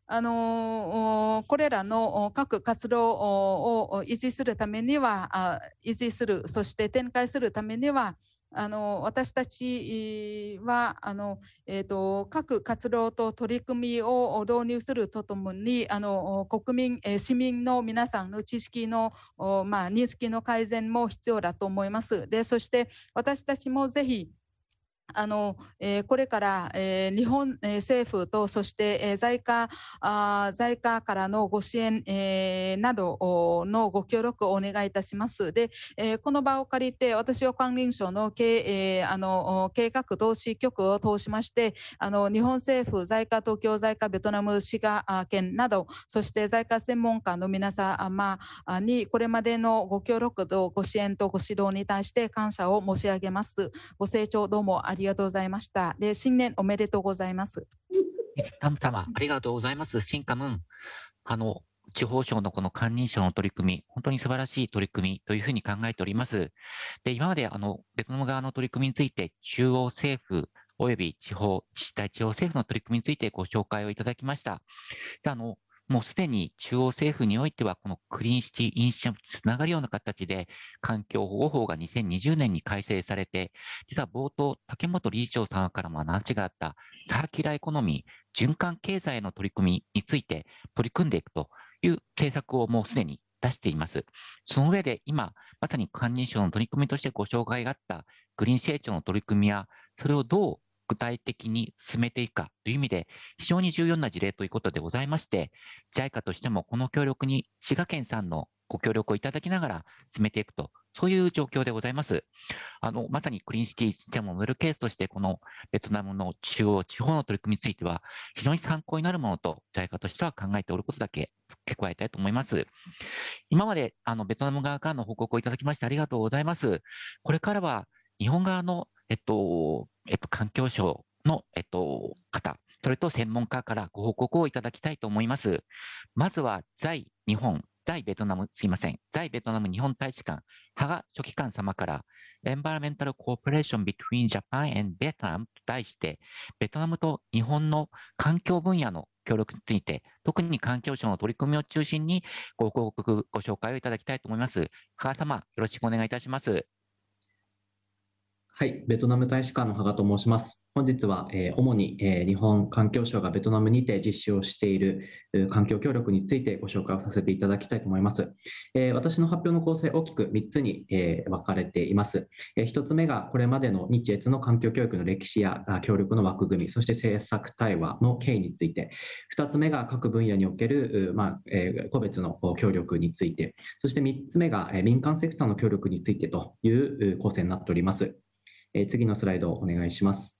あのこれらの各活動を維持するためには維持するそして展開するためにはあの私たちはあの、えーと、各活動と取り組みを導入するとともにあの国民市民の皆さんの知識の、まあ、認識の改善も必要だと思います。でそして私たちもぜひあの、えー、これから、えー、日本政府とそして、えー、財家あ在家からのご支援、えー、などのご協力をお願いいたします。で、えー、この場を借りて私は関連省の経,、えー、あの計画投資局を通しましてあの日本政府在家東京在家ベトナム滋賀県などそして在家専門家の皆様にこれまでのご協力とご支援とご指導に対して感謝を申し上げます。ご清聴どうもありりがとうございました。で、新年おめでとうございます。たむ様、ありがとうございます。新カムン。あの、地方省のこの官民省の取り組み、本当に素晴らしい取り組みというふうに考えております。で、今まであの、ベトナム側の取り組みについて、中央政府、及び地方自治体、地方政府の取り組みについてご紹介をいただきました。であのもうすでに中央政府においては、このクリーンシティ・インシテムにつながるような形で、環境保護法が2020年に改正されて、実は冒頭、竹本理事長さんからも話があったサーキュラーエコノミー、循環経済の取り組みについて取り組んでいくという政策をもうすでに出しています。その上で今、まさに管理省の取り組みとしてご紹介があったグリーン成長の取り組みや、それをどう具体的に進めていくかという意味で、非常に重要な事例ということでございまして、JICA としてもこの協力に滋賀県さんのご協力をいただきながら進めていくと、そういう状況でございます。あの、まさにクリーンシティ自体もモデルケースとして、このベトナムの中央地方の取り組みについては、非常に参考になるものと、JICA としては考えておることだけ付け加えたいと思います。今まで、あの、ベトナム側からの報告をいただきましてありがとうございます。これからは、日本側のえっと、えっと、環境省の、えっと、方、それと専門家からご報告をいただきたいと思います。まずは、在日本、在ベトナム、すいません、在ベトナム日本大使館、ハガ書記官様から、エン v ラメンタルコーポレーション Between Japan and Vietnam と題して、ベトナムと日本の環境分野の協力について、特に環境省の取り組みを中心にご報告、ご紹介をいただきたいと思います。ハガ様、よろしくお願いいたします。はい、ベトナム大使館の羽賀と申します。本日は、えー、主に、えー、日本環境省がベトナムにて実施をしている環境協力についてご紹介をさせていただきたいと思います。えー、私の発表の構成大きく3つに、えー、分かれています、え1つ目がこれまでの日越の環境教育の歴史やあ協力の枠組み、そして政策対話の経緯について、2つ目が各分野における、まあ、え個別の協力について、そして3つ目が、え民間セクターの協力についてという構成になっております。え次のスライドをお願いします。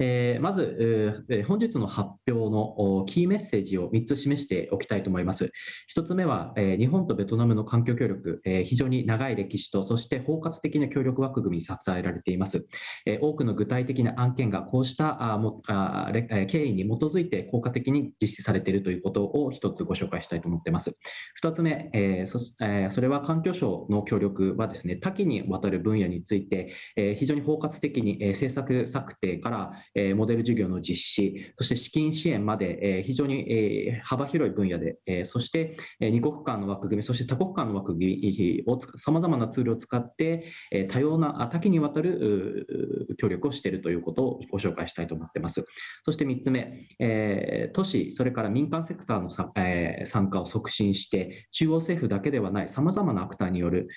えー、まず、えー、本日の発表のキーメッセージを3つ示しておきたいと思います。1つ目は、えー、日本とベトナムの環境協力、え非常に長い歴史と、そして包括的な協力枠組みに支えられています。え多くの具体的な案件がこうしたあもあ経緯に基づいて効果的に実施されているということを1つご紹介したいと思っています。2つ目、えそえそれは環境省の協力はですね、多岐にわたる分野について、え非常に包括的に、え政策策定からえモデル事業の実施、そして資金支援まで、え非常に、え幅広い分野で、えそして、え2国間の枠組み、そして多国間の枠組みをさまざまなツールを使って、え多様な多岐にわたる協力をしているということをご紹介したいと思っています。そして3つ目、え都市、それから民間セクターのさ、え参加を促進して、中央政府だけではないさまざまなアクターによる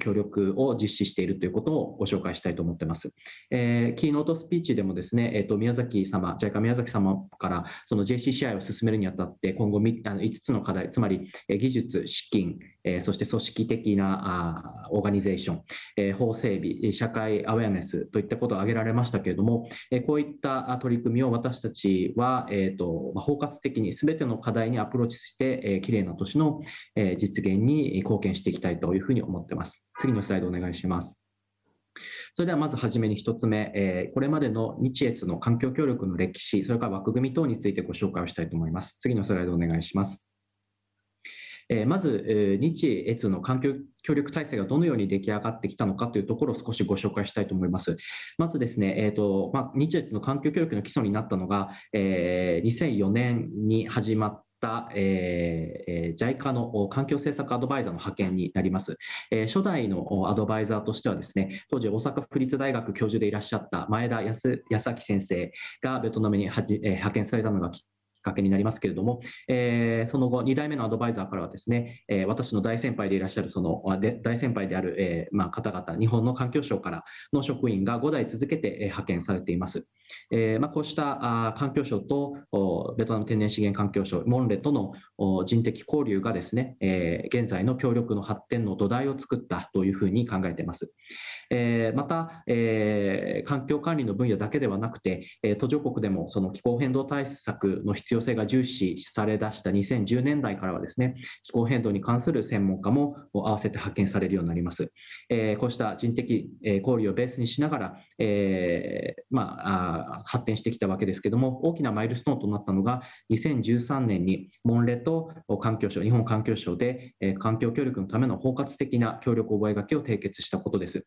協力を実施しているということをご紹介したいと思っています。えキーノートスピーチでもですね、と宮崎様、JICA 宮崎様からその JCCI を進めるにあたって今後あの5つの課題、つまり技術、資金、えそして組織的なあオーガニゼーション、え法整備、社会アウェアネスといったことを挙げられましたけれども、えこういった取り組みを私たちは、えとま包括的に全ての課題にアプローチして、えきれいな都市の、え実現に貢献していきたいというふうに思ってます。次のスライドお願いします。それではまずはじめに1つ目、えー、これまでの日越の環境協力の歴史、それから枠組み等についてご紹介をしたいと思います。次のスライドお願いします。えー、まず、えー、日越の環境協力体制がどのように出来上がってきたのかというところを少しご紹介したいと思います。まずですね、えーとまあ、日越の環境協力の基礎になったのが、えー、2004年に始まっ、えー、JICA の環境政策アドバイザーの派遣になります。え初代のアドバイザーとしてはですね、当時大阪府立大学教授でいらっしゃった前田康明先生がベトナムにはじ、え派遣されたのがきっかけになりますけれども、えー、その後、2代目のアドバイザーからはですね、えー、私の大先輩でいらっしゃる、その大先輩である、えーまあ、方々、日本の環境省からの職員が5代続けて、えー、派遣されています。えーまあ、こうしたあ環境省とおベトナム天然資源環境省、モンレとのお人的交流がですね、えー、現在の協力の発展の土台を作ったというふうに考えています。えー、また、えー、環境管理の分野だけではなくて、えー、途上国でもその気候変動対策の必要要性が重視されだした2010年代からはですね気候変動に関する専門家も合わせて派遣されるようになります。えー、こうした人的交流をベースにしながら、えー、まあ、発展してきたわけですけども大きなマイルストーンとなったのが2013年にモンレと環境省日本環境省で、え環境協力のための包括的な協力覚書を締結したことです。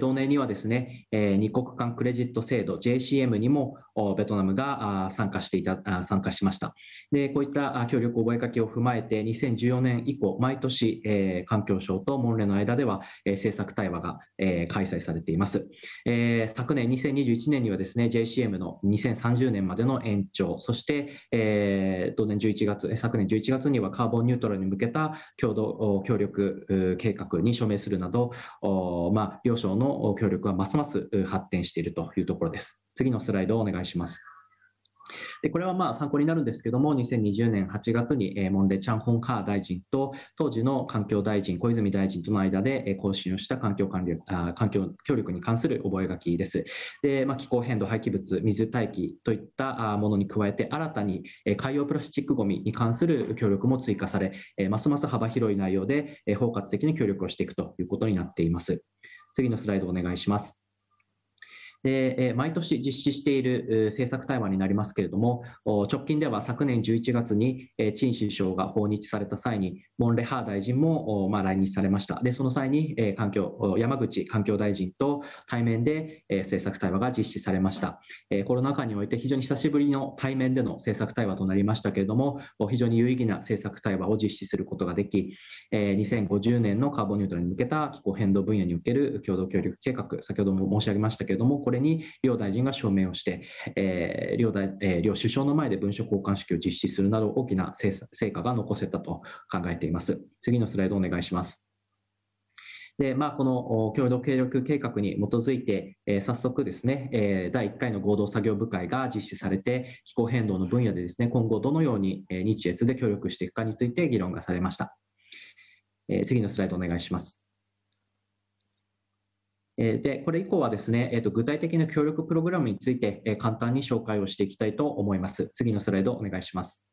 同年にはですね、二国間クレジット制度 JCM にもベトナムが参加していた、参加しました。で、こういった協力覚書を踏まえて、2014年以降、毎年、えー、環境省とモンレの間では、えー、政策対話が、えー、開催されています。えー、昨年2021年にはですね、JCM の2030年までの延長、そして、えー、同年11月、昨年11月にはカーボンニュートラルに向けた共同協力計画に署名するなど、まあ、両省の協力はますます発展しているというところです。次のスライドをお願いします。でこれはまあ参考になるんですけども、2020年8月に、えー、モンデ・チャン・ホン・カー大臣と、当時の環境大臣、小泉大臣との間で、えー、更新をした環境管理あ環境協力に関する覚書です。でまあ、気候変動、廃棄物、水大気といったあものに加えて、新たに、えー、海洋プラスチックごみに関する協力も追加され、えー、ますます幅広い内容で、えー、包括的に協力をしていくということになっています。次のスライドお願いします。で、毎年実施している政策対話になりますけれども、直近では昨年11月に、陳首相が訪日された際に、モンレハ大臣も、来日されました。で、その際に、環境、山口環境大臣と対面で政策対話が実施されました。コロナ禍において非常に久しぶりの対面での政策対話となりましたけれども、非常に有意義な政策対話を実施することができ、2050年のカーボンニュートラルに向けた気候変動分野における共同協力計画、先ほども申し上げましたけれども、これに両大臣が署名をして、えー、両大えー、両首相の前で文書交換式を実施するなど大きな成果が残せたと考えています。次のスライドお願いします。で、まあ、この共同協力計画に基づいて、えー、早速ですね、えー、第1回の合同作業部会が実施されて、気候変動の分野でですね、今後どのように日越で協力していくかについて議論がされました。えー、次のスライドお願いします。で、これ以降はですね、えー、と具体的な協力プログラムについて、え簡単に紹介をしていきたいと思います。次のスライドお願いします。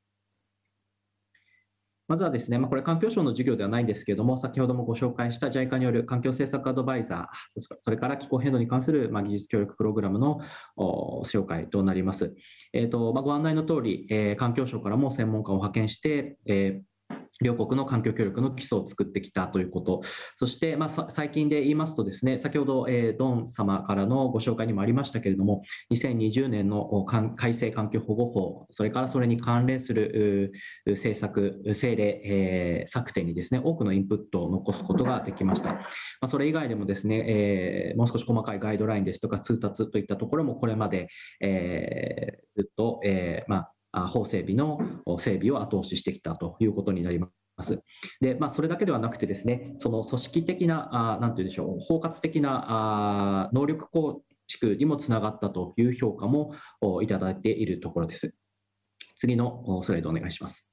まずはですね、まあ、これ環境省の授業ではないんですけども、先ほどもご紹介した JICA による環境政策アドバイザー、それから気候変動に関する、まあ、技術協力プログラムの紹介となります。えーとまあ、ご案内の通り、えー、環境省からも専門家を派遣して、えー両国の環境協力の基礎を作ってきたということ、そして、まあ、最近で言いますと、ですね先ほど、えー、ドン様からのご紹介にもありましたけれども、2020年の改正環境保護法、それからそれに関連する政策、政令、えー、策定にですね多くのインプットを残すことができました。まあ、それ以外でも、ですね、えー、もう少し細かいガイドラインですとか、通達といったところも、これまで、えずっと、えまあ法整備の整備を後押ししてきたということになります。でまあ、それだけではなくてですねその組織的なあ何て言うんでしょう包括的なあ能力構築にもつながったという評価もいただいているところです次のスライドお願いします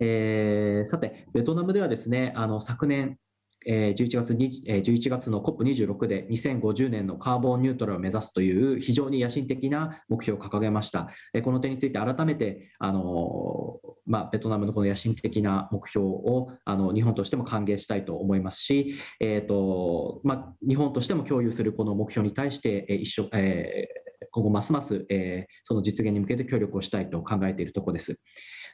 えー、さて、ベトナムではですねあの昨年、11, 月11月の COP26 で2050年のカーボンニュートラルを目指すという非常に野心的な目標を掲げました、この点について改めて、あのまあ、ベトナムのこの野心的な目標をあの日本としても歓迎したいと思いますし、えーとまあ、日本としても共有するこの目標に対して、一緒、えー、今後ますます、えー、その実現に向けて協力をしたいと考えているところです。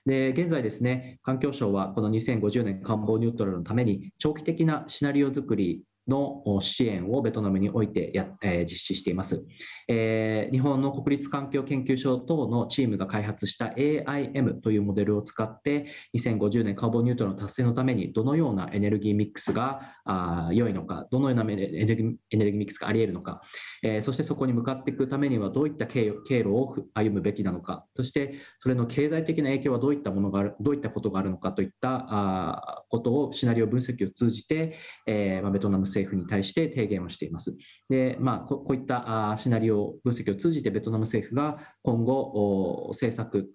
で現在ですね環境省はこの2050年官房ニュートラルのために長期的なシナリオ作りの支援をベトナムにおいてや、えー、実施しています、えー、日本の国立環境研究所等のチームが開発した AIM というモデルを使って2050年カーボンニュートラルの達成のためにどのようなエネルギーミックスがあ良いのかどのようなエネルギーエネルギーミックスがあり得るのか、えー、そしてそこに向かっていくためにはどういった経路を歩むべきなのかそしてそれの経済的な影響はどういったものがあるどういったことがあるのかといったあことをシナリオ分析を通じて、えーまあ、ベトナム政府に対して提言をしています。でまあ、こういったシナリオ分析を通じてベトナム政府が今後政策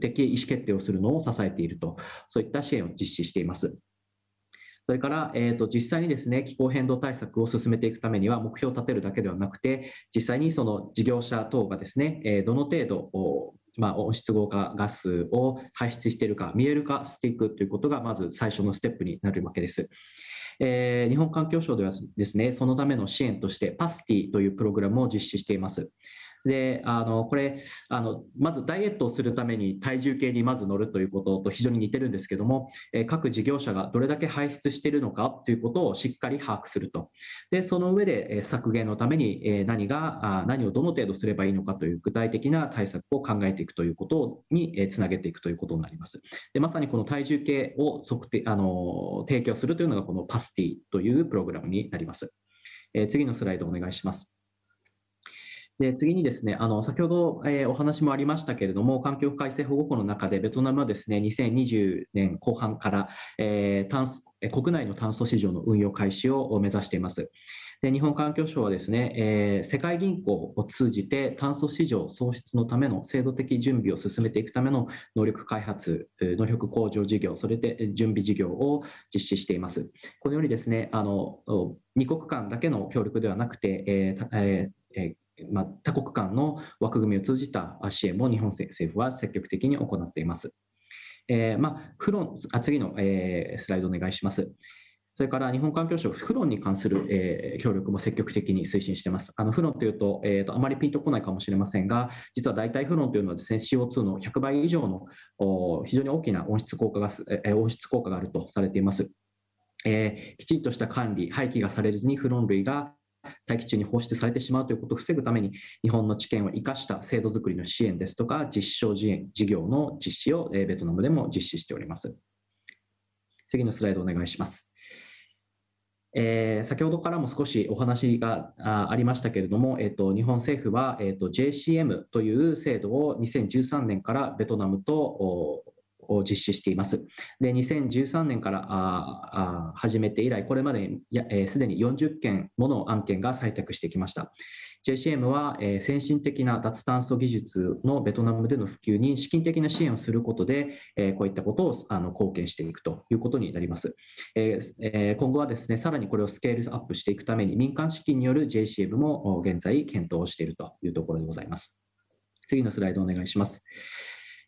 的意思決定をするのを支えているとそういった支援を実施しています。それから、えーと、実際にですね気候変動対策を進めていくためには目標を立てるだけではなくて実際にその事業者等がですね、えー、どの程度まあ、温室効果ガスを排出しているか見える化していくということがまず最初のステップになるわけです。えー、日本環境省ではですね、そのための支援として、パスティというプログラムを実施しています。で、あの、これ、あの、まずダイエットをするために体重計にまず乗るということと非常に似てるんですけども、え各事業者がどれだけ排出しているのかということをしっかり把握すると。で、その上で、え削減のために、え何が、何をどの程度すればいいのかという具体的な対策を考えていくということに、えつなげていくということになります。で、まさにこの体重計を測定、あの、提供するというのがこのパスティというプログラムになります。え次のスライドお願いします。で次にですねあの先ほど、えー、お話もありましたけれども環境改正保護法の中でベトナムはですね2020年後半から、えー、炭素国内の炭素市場の運用開始を目指しています。で日本環境省はですね、えー、世界銀行を通じて炭素市場創出のための制度的準備を進めていくための能力開発、能力向上事業、それで準備事業を実施しています。このようにですね、あの2国間だけの協力ではなくて、えーえーまあ、他国間の枠組みを通じた支援も日本政府は積極的に行っています。えーまあ、フロンあ次の、えー、スライドお願いします。それから日本環境省、フロンに関する、えー、協力も積極的に推進しています。あのフロンというと,、えーと、あまりピンとこないかもしれませんが、実は代替フロンというのはです、ね、CO2 の100倍以上のお非常に大きな温室効果が、えー、温室効果があるとされています。えー、きちんとした管理、廃棄がされずにフロン類が大気中に放出されてしまうということを防ぐために、日本の知見を生かした制度づくりの支援ですとか、実証支援事業の実施をベトナムでも実施しております。次のスライドお願いします。えー、先ほどからも少しお話がありましたけれども、えーと、日本政府は、えーと JCM という制度を2013年からベトナムとを実施しています。で、2013年から始めて以来、これまですで、えー、に40件もの案件が採択してきました。JCM は、えー、先進的な脱炭素技術のベトナムでの普及に資金的な支援をすることで、えー、こういったことをあの貢献していくということになります。えー、今後はですね、さらにこれをスケールアップしていくために、民間資金による JCM も現在検討しているというところでございます。次のスライドお願いします。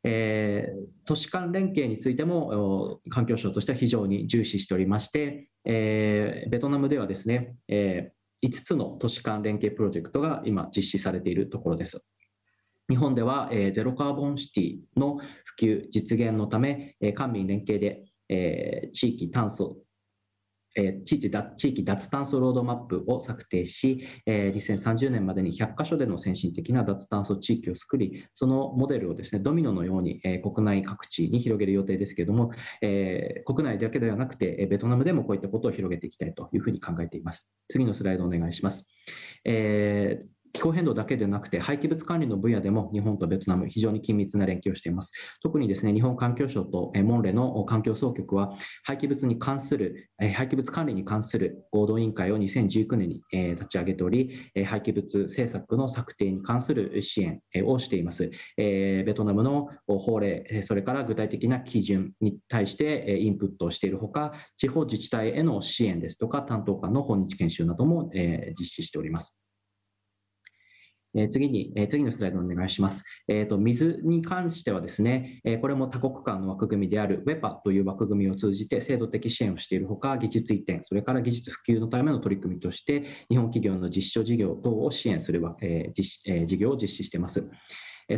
えー、都市間連携についても環境省としては非常に重視しておりまして、えー、ベトナムではですね、えー、5つの都市間連携プロジェクトが今実施されているところです。日本では、えー、ゼロカーボンシティの普及実現のため、え官民連携で、え地域炭素え地域地域脱炭素ロードマップを策定し、え2030年までに100カ所での先進的な脱炭素地域を作り、そのモデルをですねドミノのように、え国内各地に広げる予定ですけれども、え国内だけではなくて、えベトナムでもこういったことを広げていきたいというふうに考えています。次のスライドお願いします。えー気候変動だけでなくて廃棄物管理の分野でも日本とベトナム非常に緊密な連携をしています特にですね日本環境省とモンレの環境総局は廃棄物に関する廃棄物管理に関する合同委員会を2019年に立ち上げており廃棄物政策の策定に関する支援をしていますベトナムの法令それから具体的な基準に対してインプットをしているほか地方自治体への支援ですとか担当官の訪日研修なども実施しておりますえ次に、え次のスライドお願いします。えーと、水に関してはですね、えこれも多国間の枠組みである WEPA という枠組みを通じて制度的支援をしているほか、技術移転、それから技術普及のための取り組みとして、日本企業の実証事業等を支援する、え実え事業を実施しています。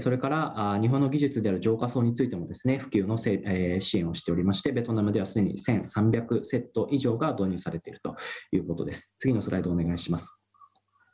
それから日本の技術である浄化層についてもですね普及のせ、え支援をしておりましてベトナムではすでに1300セット以上が導入されているということです次のスライドお願いします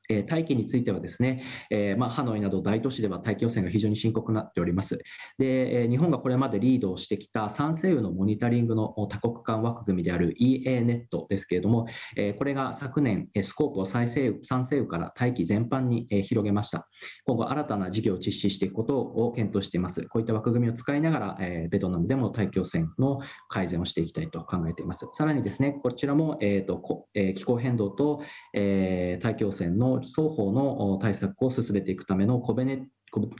え大気についてはですね、えー、まあ、ハノイなど大都市では大気汚染が非常に深刻になっております。で、え日本がこれまでリードをしてきた酸性雨のモニタリングの多国間枠組みである EA ネットですけれども、えこれが昨年、スコープを再生雨酸性雨から大気全般に、え広げました。今後、新たな事業を実施していくことを検討しています。こういった枠組みを使いながら、えベトナムでも大気汚染の改善をしていきたいと考えています。さらにですね、こちらも、えーとこえ気候変動と、え大気汚染の双方の対策を進めていくためのコベネ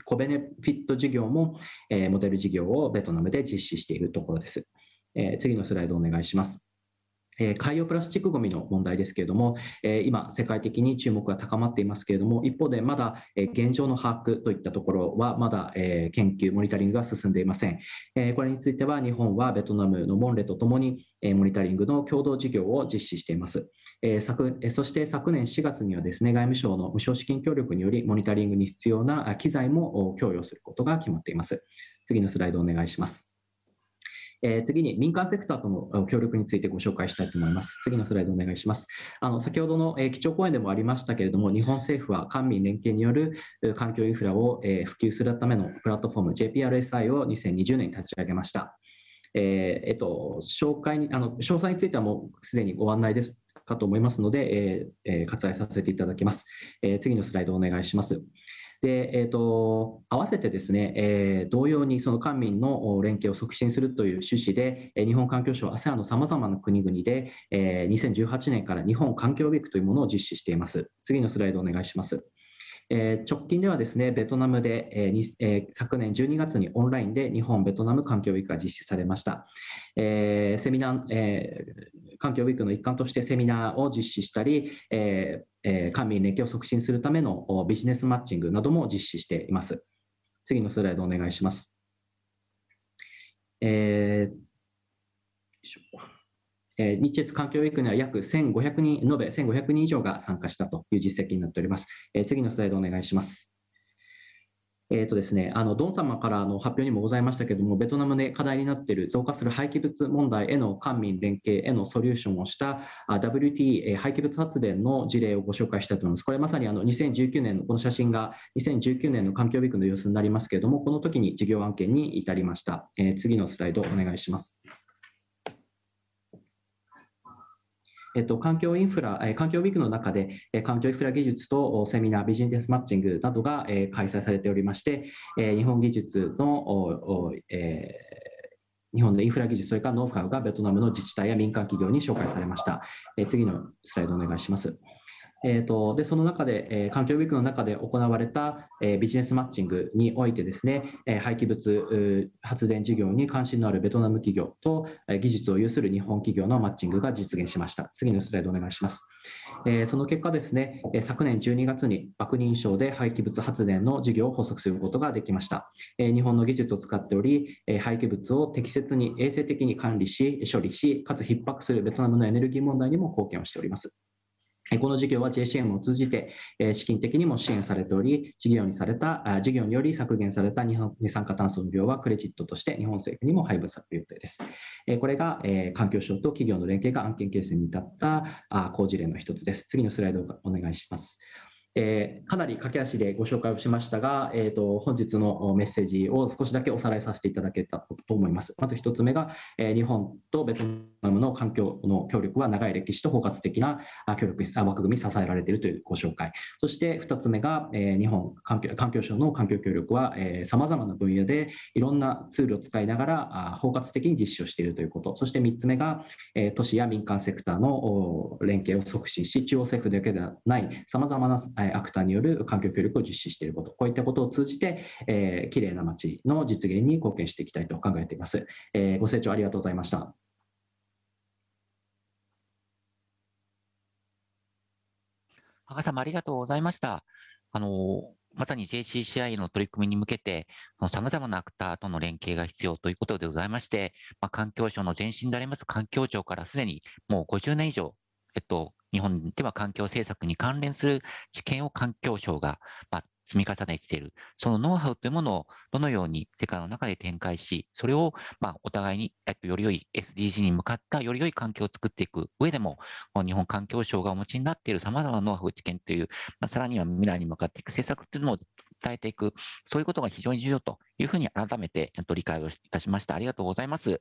コベネフィット事業も、えモデル事業をベトナムで実施しているところです。え次のスライドお願いします。え海洋プラスチックごみの問題ですけれども、え今、世界的に注目が高まっていますけれども、一方で、まだ、え現状の把握といったところは、まだ、え研究、モニタリングが進んでいません。えこれについては、日本はベトナムのモンレとともに、えモニタリングの共同事業を実施しています。え昨えそして昨年4月にはですね、外務省の無償資金協力により、モニタリングに必要な機材も供与することが決まっています。次のスライドお願いします。えー、次に民間セクターとの協力についてご紹介したいと思います。次のスライドお願いします。あの先ほどの、えー、基調講演でもありましたけれども、日本政府は官民連携による環境インフラを、えー、普及するためのプラットフォーム JPRSI を2020年に立ち上げました。えー、えっと、紹介に、あの、詳細についてはもうすでにご案内です。かと思いますので、えー、えー、割愛させていただきます。えー、次のスライドお願いします。で、えーと、合わせてですね、えー、同様にその官民の連携を促進するという趣旨で、日本環境省、ASEAN のさまざまな国々で、えー、2018年から日本環境ウィークというものを実施しています。次のスライドお願いします。えー、直近ではですねベトナムで、えーえー、昨年12月にオンラインで日本ベトナム環境ウィークが実施されました、えー、セミナー、えー、環境ウィークの一環としてセミナーを実施したり、えーえー、官民連携を促進するためのビジネスマッチングなども実施しています。次のスライドお願いします。えーえー、日越環境ウィークには約1500人、延べ1500人以上が参加したという実績になっております。えー、次のスライドお願いします。えっ、ー、とですね、あの、ドン様からの発表にもございましたけれども、ベトナムで課題になっている増加する廃棄物問題への官民連携へのソリューションをした WT 廃棄物発電の事例をご紹介したいと思います。これまさにあの2019年のこの写真が2019年の環境ビィークの様子になりますけれども、この時に事業案件に至りました。えー、次のスライドお願いします。えっと、環境インフラ、え環境ウィークの中で、え環境インフラ技術とセミナー、ビジネスマッチングなどが、え開催されておりまして、え日本技術の、えー日本のインフラ技術、それからノウハウがベトナムの自治体や民間企業に紹介されました。え次のスライドお願いします。えーと、でその中で、えー、環境ウィークの中で行われた、えー、ビジネスマッチングにおいてですね、えー、廃棄物発電事業に関心のあるベトナム企業と、え技術を有する日本企業のマッチングが実現しました。次のスライドお願いします。えその結果ですね、え昨年12月に爆認証で廃棄物発電の事業を発足することができました。え日本の技術を使っており、え廃棄物を適切に衛生的に管理し、処理し、かつ逼迫するベトナムのエネルギー問題にも貢献をしております。この事業は JCM を通じて資金的にも支援されており、事業にされた事業により削減された二酸化炭素の量はクレジットとして日本政府にも配分される予定です。これが環境省と企業の連携が案件形成に至った好事例の一つです。次のスライドをお願いします。えー、かなり駆け足でご紹介をしましたが、えーと、本日のメッセージを少しだけおさらいさせていただけたと思います。まず1つ目が、えー、日本とベトナムの環境の協力は長い歴史と包括的な協力枠組み支えられているというご紹介。そして2つ目が、えー、日本環境環境省の環境協力はさまざまな分野でいろんなツールを使いながら包括的に実施をしているということ。そして3つ目が、え都市や民間セクターの連携を促進し、中央政府だけではないさまざまなアクターによる環境協力を実施していること、こういったことを通じて、えー、きれいな街の実現に貢献していきたいと考えています。えー、ご清聴ありがとうございました。博様ありがとうございました。あのまさに JCCI の取り組みに向けて、さまざまなアクターとの連携が必要ということでございまして、まあ、環境省の前身であります環境庁からすでにもう50年以上、えっと、日本では環境政策に関連する知見を環境省が、まあ、積み重ねている、そのノウハウというものをどのように世界の中で展開し、それをまあお互いにより良い SDG に向かったより良い環境を作っていく上でも、この日本環境省がお持ちになっている様々なノウハウ知見という、まあ、さらには未来に向かっていく政策というのを伝えていく、そういうことが非常に重要というふうに改めて理解をいたしました。ありがとうございます。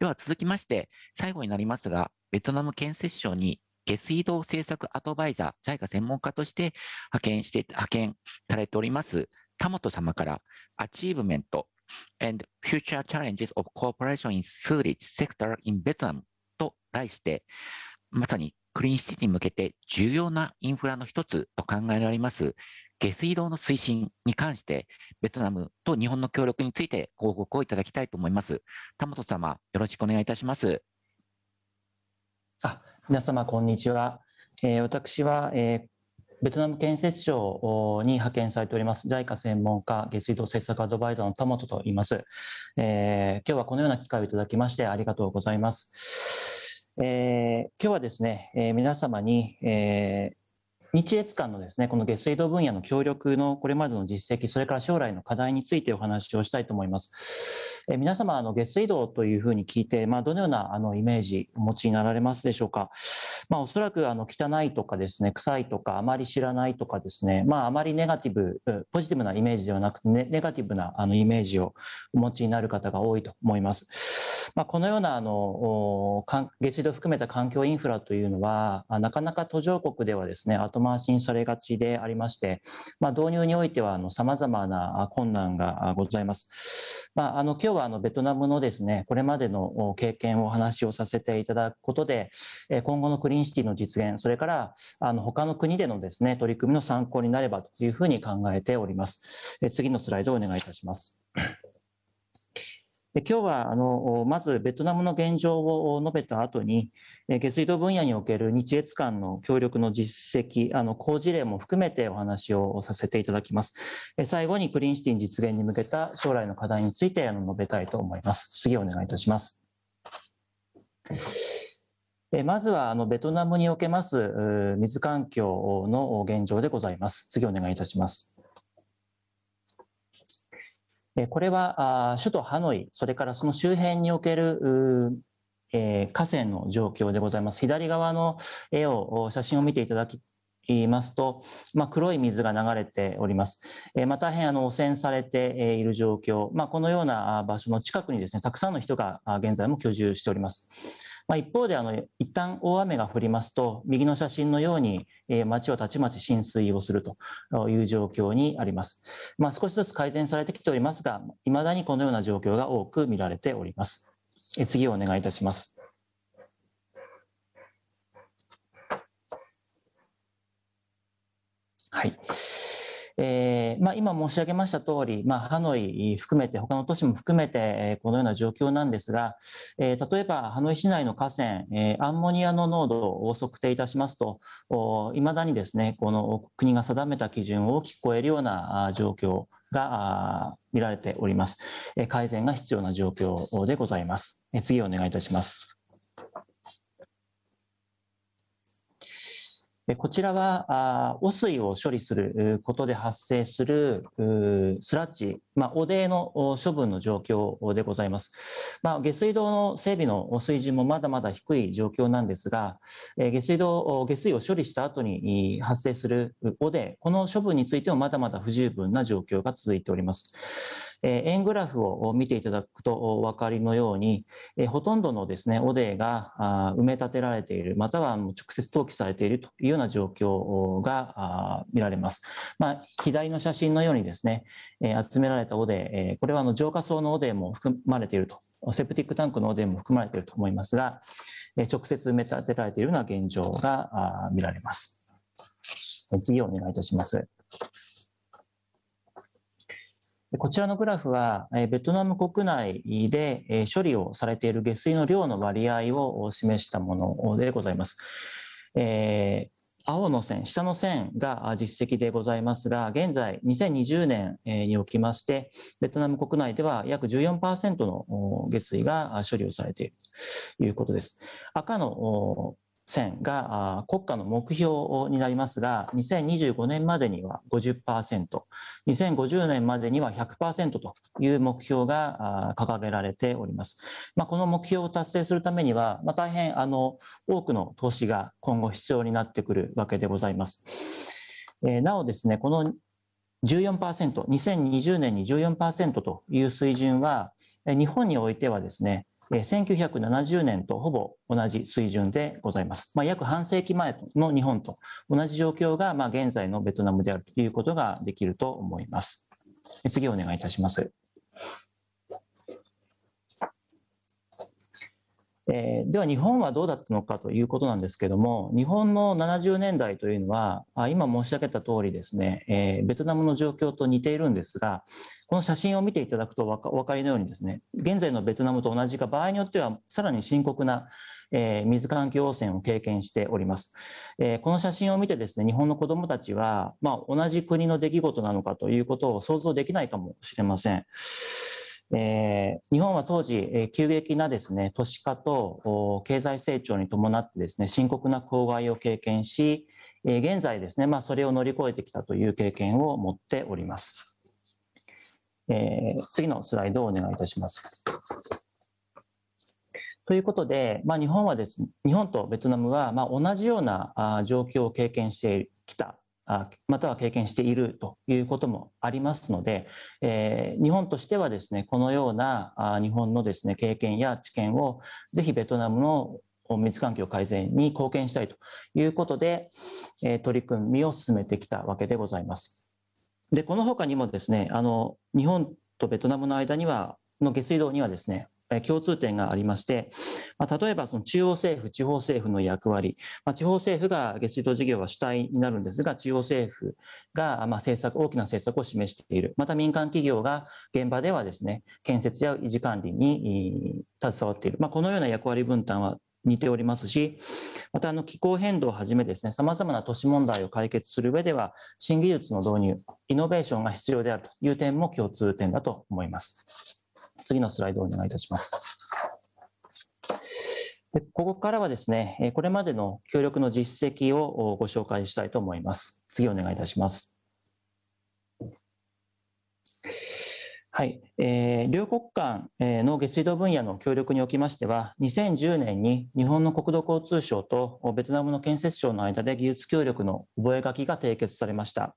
では続きまして、最後になりますが、ベトナム建設省に下水道政策アドバイザー、JICA 専門家として派遣して、派遣されております、田本様から、アチーブメント and future challenges of cooperation in sewage sector in Vietnam と題して、まさにクリーンシティに向けて重要なインフラの一つと考えられます、下水道の推進に関して、ベトナムと日本の協力について報告をいただきたいと思います。田本様、よろしくお願いいたします。あ皆様こんにちは。えー、私は、えー、ベトナム建設省に派遣されております JICA 専門家下水道政策アドバイザーの田本と言います、えー、今日はこのような機会をいただきましてありがとうございます。え今日はですね、え皆様に、え日越間のですねこの下水道分野の協力のこれまでの実績、それから将来の課題についてお話をしたいと思います。え皆様、あの下水道というふうに聞いて、まあ、どのようなあのイメージお持ちになられますでしょうか。まあ、おそらくあの汚いとかですね、臭いとか、あまり知らないとかですね、まあ、あまりネガティブ、ポジティブなイメージではなくて、ね、ネガティブなあのイメージをお持ちになる方が多いと思います。まあ、このようなあの下水道を含めた環境インフラというのは、なかなか途上国ではですね、後回しにされがちでありまして、まあ、導入においてはさまざまな困難がございます。まあ、あの今日はあのベトナムのですねこれまでの経験をお話をさせていただくことで今後のクリーンシティの実現それからあの他の国でのですね取り組みの参考になればというふうに考えております次のスライドをお願いいたします今日はあのまずベトナムの現状を述べた後に、下水道分野における日越間の協力の実績、あの好事例も含めてお話をさせていただきます。最後にクリーンシティン実現に向けた将来の課題についてあの述べたいと思います。次お願いいたします。まずはあのベトナムにおけます水環境の現状でございます。次お願いいたします。これは首都ハノイ、それからその周辺におけるー、河川の状況でございます。左側の絵を、写真を見ていただきますと、まあ、黒い水が流れております。えー、まあ、大変あの汚染されている状況、まあ、このような場所の近くにですね、たくさんの人が現在も居住しております。まあ、一方であの一旦大雨が降りますと右の写真のように、えー、町はたちまち浸水をするという状況にあります、まあ、少しずつ改善されてきておりますがいまだにこのような状況が多く見られております、え次をお願いいたしますはいえーまあ、今申し上げました通り、まあ、ハノイ含めて、他の都市も含めて、このような状況なんですが、えー、例えばハノイ市内の河川、えー、アンモニアの濃度を測定いたしますと、いまだにですね、この国が定めた基準を大きく超えるような状況が見られております。改善が必要な状況でございます。次お願いいたします。こちらは、汚水を処理することで発生するスラッジ、まあ、汚泥の処分の状況でございます。まあ、下水道の整備の水準もまだまだ低い状況なんですが、下水道、下水を処理した後に発生する汚泥、この処分についてもまだまだ不十分な状況が続いております。え円グラフを見ていただくとお分かりのように、えほとんどのですね、オデーが埋め立てられている、または直接投棄されているというような状況が見られます。まあ、左の写真のようにですね、え集められたオデー、えこれはあの浄化層のオデーも含まれているとセプティックタンクのオデーも含まれていると思いますが、直接埋め立てられているような現状が見られます。次お願いいたします。こちらのグラフは、ベトナム国内で処理をされている下水の量の割合を示したものでございます。えー青の線、下の線が実績でございますが、現在、2020年におきまして、ベトナム国内では約14%の下水が処理をされているということです。赤の線が国家の目標になりますが、2025年までには50%、2050年までには100%という目標が掲げられております。まあ、この目標を達成するためには、まあ、大変あの多くの投資が今後必要になってくるわけでございます。えー、なおですね、この14%、2020年に14%という水準は、日本においてはですね、1970年とほぼ同じ水準でございます。まあ、約半世紀前の日本と同じ状況が、ま現在のベトナムであるということができると思います。次お願いいたします。えー、では日本はどうだったのかということなんですけども日本の70年代というのはあ今申し上げた通りですね、えー、ベトナムの状況と似ているんですがこの写真を見ていただくとお分かりのようにですね現在のベトナムと同じか場合によってはさらに深刻な、えー、水環境汚染を経験しております、えこの写真を見てですね日本の子どもたちは、まあ、同じ国の出来事なのかということを想像できないかもしれません。えー、日本は当時、えー、急激なですね都市化とお経済成長に伴ってですね深刻な公害を経験し、えー、現在ですね、まあ、それを乗り越えてきたという経験を持っております、え次のスライドをお願いいたしますということで、まあ、日本はです、ね、日本とベトナムはまあ同じようなあ状況を経験してきたまたは経験しているということもありますので、えー、日本としてはですねこのような日本のですね経験や知見をぜひベトナムの密環境改善に貢献したいということで、えー、取り組みを進めてきたわけでございます。でこの他にもですねあの日本とベトナムの間にはの下水道にはですね共通点がありまして、まあ、例えばその中央政府、地方政府の役割、まあ、地方政府が下水道事業は主体になるんですが、中央政府がま政策、大きな政策を示している、また民間企業が現場ではですね、建設や維持管理に携わっている、まあ、このような役割分担は似ておりますし、またあの気候変動をはじめですね、様々な都市問題を解決する上では、新技術の導入、イノベーションが必要であるという点も共通点だと思います。次のスライドをお願いいたします。でここからはですね、これまでの協力の実績をご紹介したいと思います。次お願いいたします。はい、えー、両国間の下水道分野の協力におきましては、2010年に日本の国土交通省とベトナムの建設省の間で技術協力の覚書が締結されました。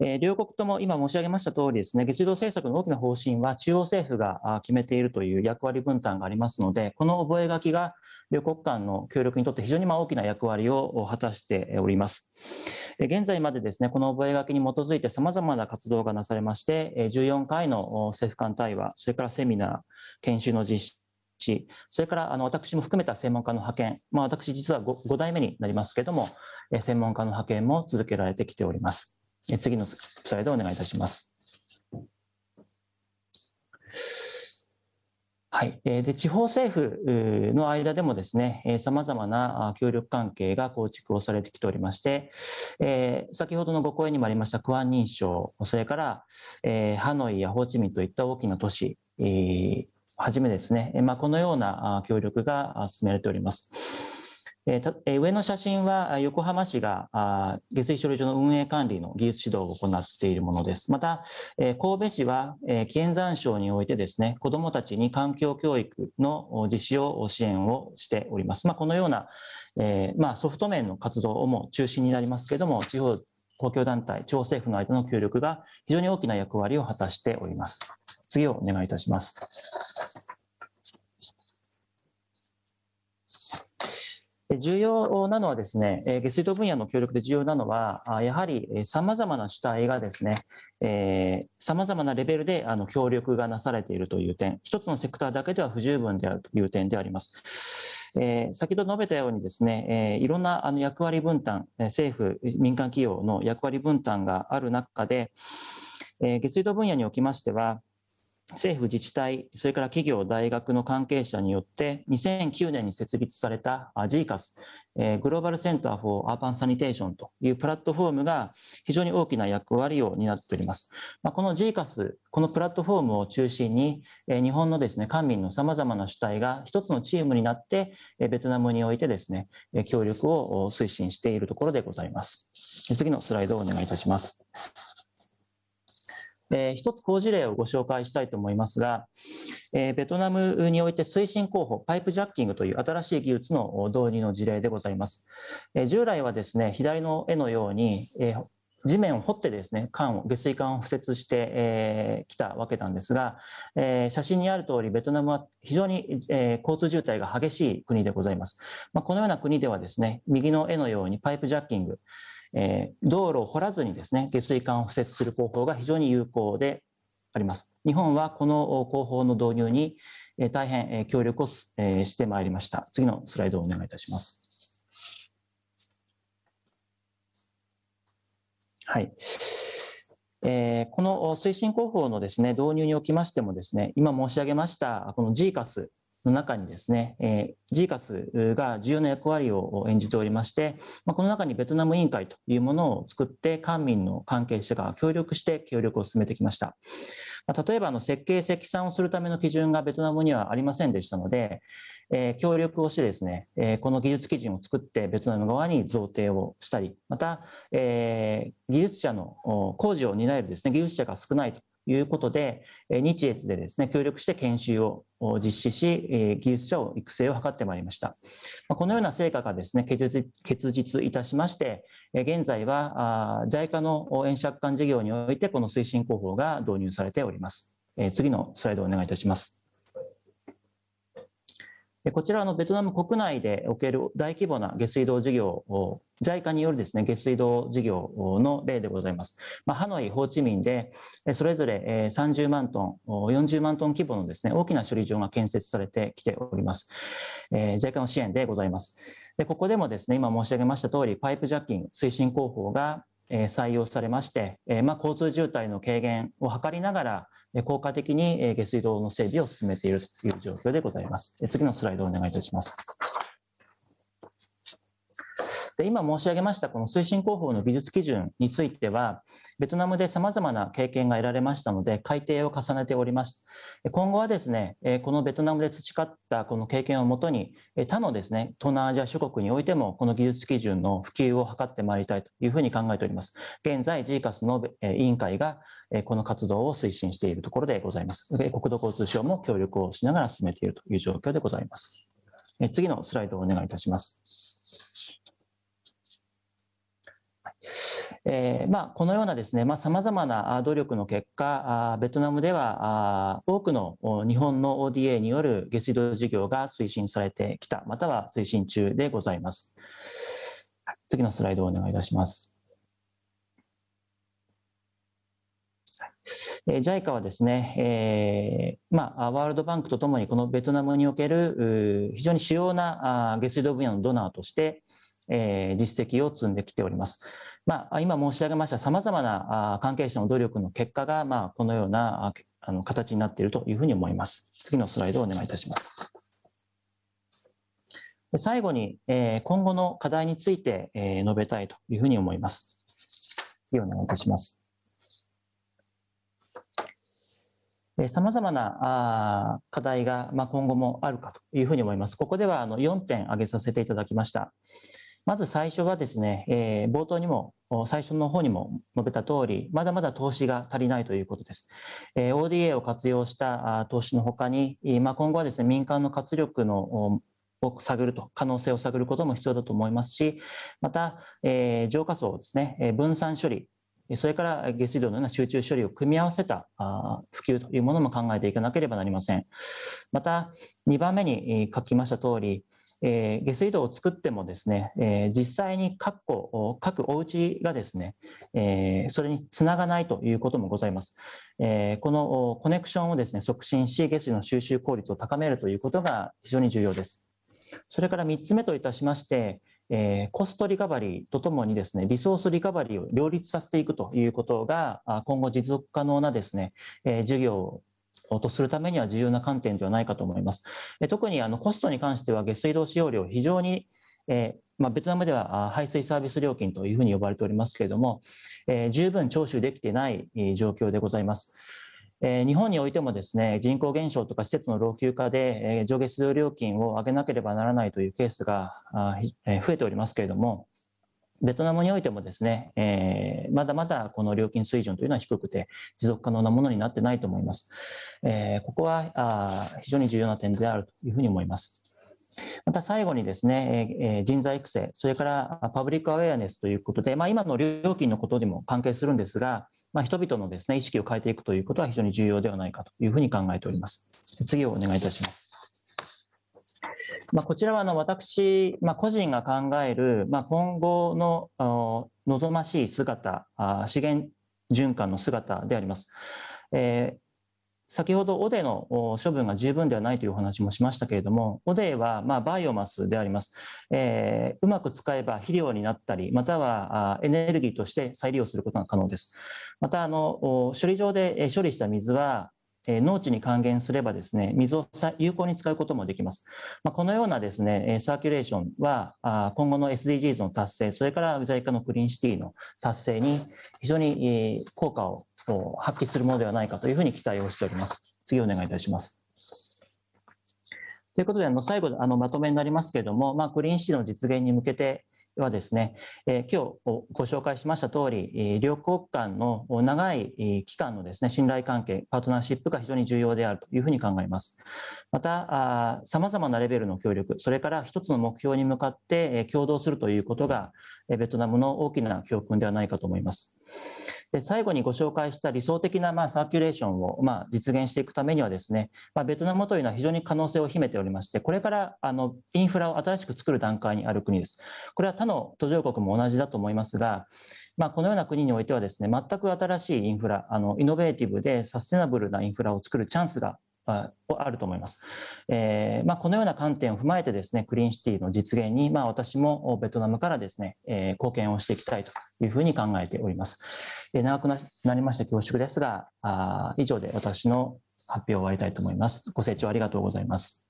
え両国とも今申し上げました通りですね、月次政策の大きな方針は中央政府が決めているという役割分担がありますので、この覚書が両国間の協力にとって非常にま大きな役割を果たしております。現在までですね、この覚書に基づいて様々な活動がなされまして、14回の政府間対話、それからセミナー、研修の実施、それからあの私も含めた専門家の派遣、まあ、私実は 5, 5代目になりますけども、専門家の派遣も続けられてきております。次のスライドをお願いいたします。はい、で地方政府の間でもですね、さまざまな協力関係が構築をされてきておりまして、えー、先ほどのご講演にもありましたクアン認証、それから、えー、ハノイやホーチミンといった大きな都市、えー、はじめですね、まあ、このような協力が進められております。え上の写真は横浜市が下水処理場の運営管理の技術指導を行っているものです。また、え神戸市は、え県山省においてですね、子どもたちに環境教育の実施を支援をしております。まあ、このような、えまあ、ソフト面の活動をも中心になりますけれども、地方公共団体、地方政府の間の協力が非常に大きな役割を果たしております。次をお願いいたします。重要なのはですね、下水道分野の協力で重要なのは、やはり様々な主体がですね、えー、様々なレベルであの協力がなされているという点、一つのセクターだけでは不十分であるという点であります。えー、先ほど述べたようにですね、えー、いろんなあの役割分担、政府、民間企業の役割分担がある中で、え下水道分野におきましては、政府、自治体、それから企業、大学の関係者によって2009年に設立された GCAS、えグローバルセンターフォーアー b ンサニテーションというプラットフォームが非常に大きな役割を担っております。まこの GCAS、このプラットフォームを中心に、え日本のですね、官民の様々な主体が一つのチームになって、えベトナムにおいてですね、協力を推進しているところでございます。次のスライドをお願いいたします。えー、一つ好事例をご紹介したいと思いますが、えー、ベトナムにおいて推進候補、パイプジャッキングという新しい技術の導入の事例でございます。えー、従来はですね、左の絵のように、えー地面を掘ってですね、管を、下水管を敷設してき、えー、たわけなんですが、えー、写真にある通り、ベトナムは非常に、えー、交通渋滞が激しい国でございます。まあ、このような国ではですね、右の絵のようにパイプジャッキング、えー、道路を掘らずにですね下水管を敷設する方法が非常に有効であります。日本はこの工法の導入に、えー、大変、えー、協力を、えー、してまいりました。次のスライドをお願いいたします。はい。えー、この推進工法のですね導入におきましてもですね今申し上げましたこの GCAS の中にですね、えー、g c a が重要な役割を演じておりまして、まあ、この中にベトナム委員会というものを作って、官民の関係者が協力して協力を進めてきました。まあ、例えば、設計、積算をするための基準がベトナムにはありませんでしたので、えー、協力をしてですね、えー、この技術基準を作ってベトナム側に贈呈をしたり、また、えー、技術者の工事を担えるですね、技術者が少ないということで、日越でですね、協力して研修を実施し、技術者を育成を図ってまいりました。このような成果がですね、結実いたしまして、現在は JICA の円借款事業において、この推進広報が導入されております。次のスライドをお願いいたします。こちらのベトナム国内でおける大規模な下水道事業を JICA によるですね、下水道事業の例でございます。まあ、ハノイ、ホーチミンで、それぞれ30万トン、40万トン規模のですね、大きな処理場が建設されてきております。えー、JICA の支援でございます。で、ここでもですね、今申し上げました通り、パイプジャッキング推進工法がえ採用されまして、えま交通渋滞の軽減を図りながら、え効果的に下水道の整備を進めているという状況でございます。次のスライドをお願いいたします。で今申し上げましたこの推進工法の技術基準についてはベトナムでさまざまな経験が得られましたので改定を重ねております今後はですねこのベトナムで培ったこの経験をもとに他のですね東南アジア諸国においてもこの技術基準の普及を図ってまいりたいというふうに考えております現在 GCAS の委員会がこの活動を推進しているところでございます国土交通省も協力をしながら進めているという状況でございます次のスライドをお願いいたします。えー、まあ、このようなですね、まあ、様々な努力の結果、あベトナムではあ多くの日本の ODA による下水道事業が推進されてきた、または推進中でございます。次のスライドをお願いいたします。えー、JICA はですね、えーまあ、ワールドバンクとともにこのベトナムにおける非常に主要な下水道分野のドナーとして、えー、実績を積んできております。まあ、今申し上げましたさまざまな関係者の努力の結果が、まあ、このようなあの形になっているというふうに思います。次のスライドをお願いいたします。最後に、え今後の課題について、え述べたいというふうに思います。次お願いいたします。さまざまなあ課題がまあ、今後もあるかというふうに思います。ここではあの4点挙げさせていただきました。まず最初はですね、えー、冒頭にも最初の方にも述べた通り、まだまだ投資が足りないということです。えー、ODA を活用した投資のほかに、まあ、今後はですね、民間の活力のを探ると、可能性を探ることも必要だと思いますし、また、えー、浄化層ですね、分散処理、それから下水道のような集中処理を組み合わせた普及というものも考えていかなければなりません。また、2番目に書きました通り、え下水道を作ってもですね、え実際に各個、各お家がですね、えそれにつながないということもございます。えこのコネクションをですね、促進し、下水の収集効率を高めるということが非常に重要です。それから3つ目といたしまして、えコストリカバリーとともにですね、リソースリカバリーを両立させていくということが、今後持続可能なですね、え事業とするためには重要な観点ではないかと思います。特にあのコストに関しては下水道使用量非常にえー、まあ、ベトナムでは排水サービス料金というふうに呼ばれておりますけれども、えー、十分徴収できていない状況でございます。え日本においてもですね人口減少とか施設の老朽化で、え上下水道料金を上げなければならないというケースが増えておりますけれども、ベトナムにおいてもですね、えー、まだまだこの料金水準というのは低くて持続可能なものになってないと思います。えー、ここはあ非常に重要な点であるというふうに思います。また最後にですね、えー、人材育成、それからパブリックアウェアネスということで、まあ、今の料金のことにも関係するんですが、まあ、人々のですね意識を変えていくということは非常に重要ではないかというふうに考えております。次をお願いいたします。まあ、こちらはあの私、まあ、個人が考える、まあ、今後の望ましい姿資源循環の姿であります。えー、先ほどオデの処分が十分ではないというお話もしましたけれどもオデはまバイオマスであります、えー、うまく使えば肥料になったりまたはエネルギーとして再利用することが可能ですまたあの処理場で処理した水はえ農地に還元すればですね、水を有効に使うこともできます。まあ、このようなですね、サーキュレーションは、今後の SDGs の達成、それから JICA のクリーンシティの達成に非常に効果を発揮するものではないかというふうに期待をしております。次お願いいたします。ということで、あの最後、あのまとめになりますけれども、まあ、クリーンシティの実現に向けて、はですね、え今日ご紹介しました通り、両国間の長い期間のですね、信頼関係、パートナーシップが非常に重要であるというふうに考えます。また、さまざまなレベルの協力、それから一つの目標に向かって共同するということが、ベトナムの大きな教訓ではないかと思います。で最後にご紹介した理想的なまあサーキュレーションをまあ実現していくためにはですね、まあ、ベトナムというのは非常に可能性を秘めておりましてこれからあのインフラを新しく作る段階にある国ですこれは他の途上国も同じだと思いますが、まあ、このような国においてはですね全く新しいインフラあのイノベーティブでサステナブルなインフラを作るチャンスがあると思います。えーまあ、このような観点を踏まえてですね、クリーンシティの実現に、まあ、私もベトナムからですね、えー、貢献をしていきたいというふうに考えております。えー、長くなりました恐縮ですがあ、以上で私の発表を終わりたいと思います。ご清聴ありがとうございます。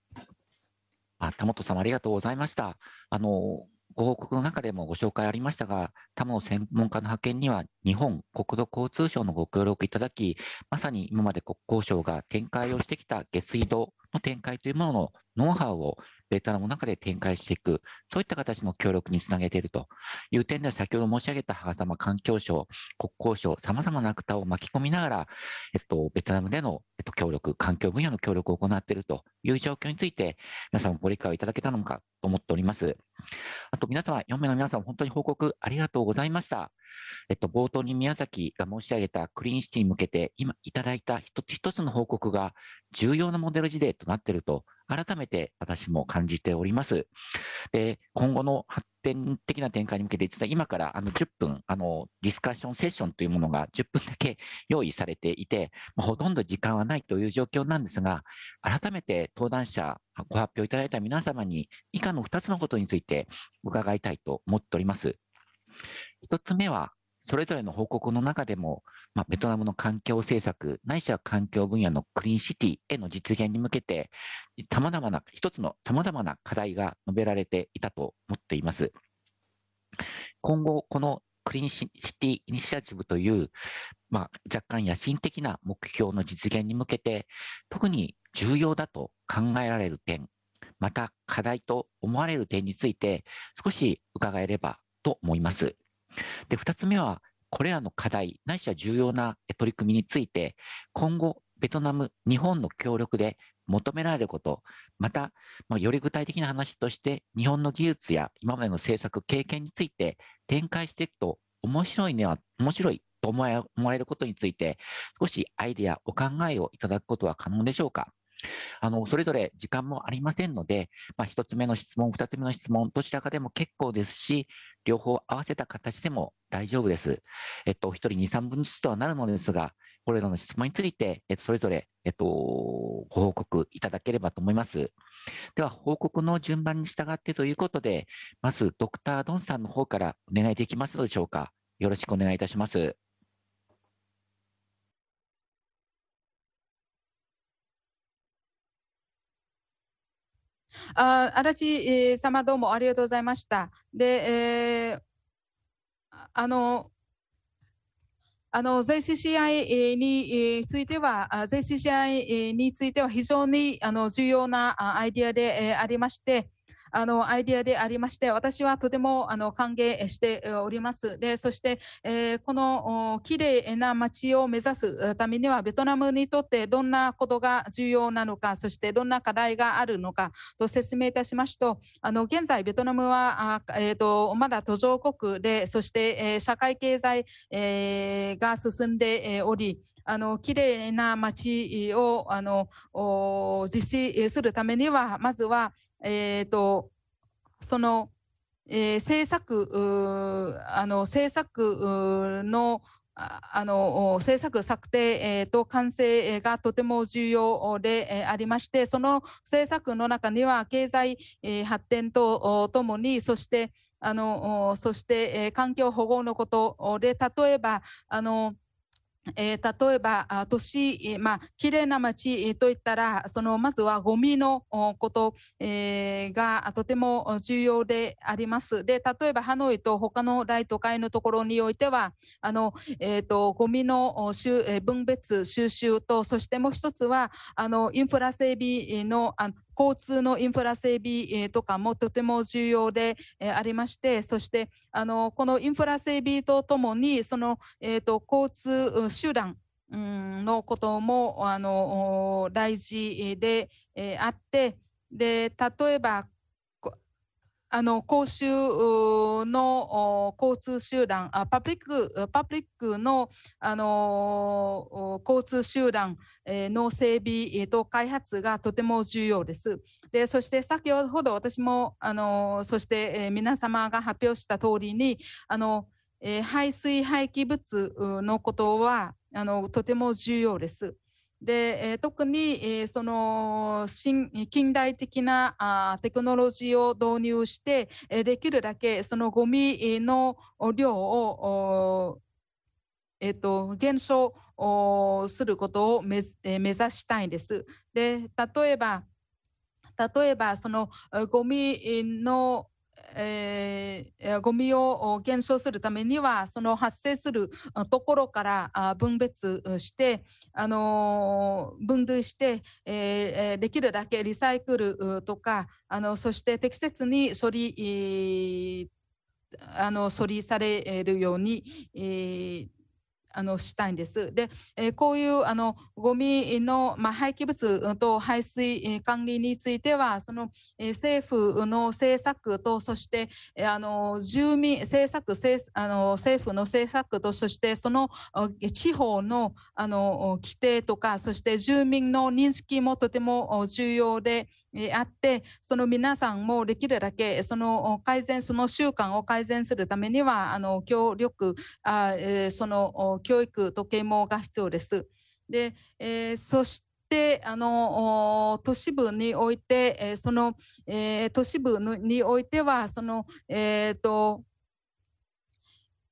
あ、田本さんありがとうございました。あの、ご報告の中でもご紹介ありましたが、他の専門家の派遣には日本国土交通省のご協力いただき、まさに今まで国交省が展開をしてきた下水道の展開というもののノウハウをベトナムの中で展開していく、そういった形の協力につなげているという点では、先ほど申し上げた羽様環境省、国交省、さまざまなーを巻き込みながら、えっと、ベトナムでの、えっと、協力、環境分野の協力を行っているという状況について、皆さんもご理解をいただけたのかと思っております。あと皆様、4名の皆様、本当に報告ありがとうございました。えっと、冒頭に宮崎が申し上げたクリーンシティに向けて、今いただいた一つ一つの報告が重要なモデル事例となっていると、改めて私も感じております。で、今後の発展的な展開に向けて、実は今からあの10分、あの、ディスカッションセッションというものが10分だけ用意されていて、まあ、ほとんど時間はないという状況なんですが、改めて登壇者、ご発表いただいた皆様に、以下の2つのことについて伺いたいと思っております。1つ目は、それぞれの報告の中でも、まあ、ベトナムの環境政策、ないしは環境分野のクリーンシティへの実現に向けて、様々な、一つの様々な課題が述べられていたと思っています。今後、このクリーンシティイニシアチブという、まあ、若干野心的な目標の実現に向けて、特に重要だと考えられる点、また課題と思われる点について少し伺えればと思います。で、2つ目は、これらの課題、ないしは重要な取り組みについて、今後、ベトナム、日本の協力で求められること、また、まあ、より具体的な話として、日本の技術や今までの政策、経験について展開していくと、面白いねは、面白いと思われることについて、少しアイデア、お考えをいただくことは可能でしょうか。あの、それぞれ時間もありませんので、まあ、1つ目の質問、2つ目の質問、どちらかでも結構ですし、両方合わせた形でも大丈夫です。えっと、1人2、3分ずつとはなるのですが、これらの質問について、えっと、それぞれ、えっと、ご報告いただければと思います。では、報告の順番に従ってということで、まず、ドクター・ドンさんの方からお願いできますのでしょうか。よろしくお願いいたします。あ足立様どうもありがとうございました。で、えー、あのあの JCCI については、JCCI については非常にあの重要なアイディアでありまして、あのアイデアでありまして私はとてもあの歓迎しておりますでそして、えー、この綺麗な街を目指すためにはベトナムにとってどんなことが重要なのかそしてどんな課題があるのかと説明いたしますとあの現在ベトナムはあ、えーと、とまだ途上国でそして、えー、社会経済、えー、が進んでおりあの綺麗な街をあの実施するためにはまずはえーと、その、えー、政策あの政策のあの政策策定と完成がとても重要でありましてその政策の中には経済発展とともにそしてあのそして環境保護のことで例えばあのえー、例えば都市、まあ綺麗な街といったらそのまずはゴミのこと、えー、がとても重要であります。で例えばハノイと他の大都会のところにおいてはあの、えーと、ゴミの分別収集とそしてもう一つはあのインフラ整備のあ交通のインフラ整備とかもとても重要でありましてそしてあのこのインフラ整備とともにその、えーと、交通手段のこともあの大事であってで例えばあの公衆の交通集団あパブリックパブリックのあの交通集団の整備と開発がとても重要です。でそして先ほど私もあのそして皆様が発表した通りにあの排水廃棄物のことはあのとても重要です。で、え特に、えその新近代的なあテクノロジーを導入して、えできるだけそのゴミの量を、えっと、減少することを目,、え目指したいんです。で例えば例えばそのゴミのえー、ゴミを減少するためにはその発生するところから分別して、あのー、分類して、えー、できるだけリサイクルとかあのそして適切に処理、えー、あの処理されるように、えーあのしたいんです。で、えこういうあのゴミの、まあ、廃棄物と排水管理についてはその、え政府の政策とそして、えあの住民政策政あの政府の政策とそしてその地方のあの規定とかそして住民の認識もとても重要で。あってその皆さんもできるだけその改善その習慣を改善するためにはあの協力あ、えその教育と啓蒙が必要です。でえー、そしてあの都市部において、えその、えー、都市部においてはその、えーと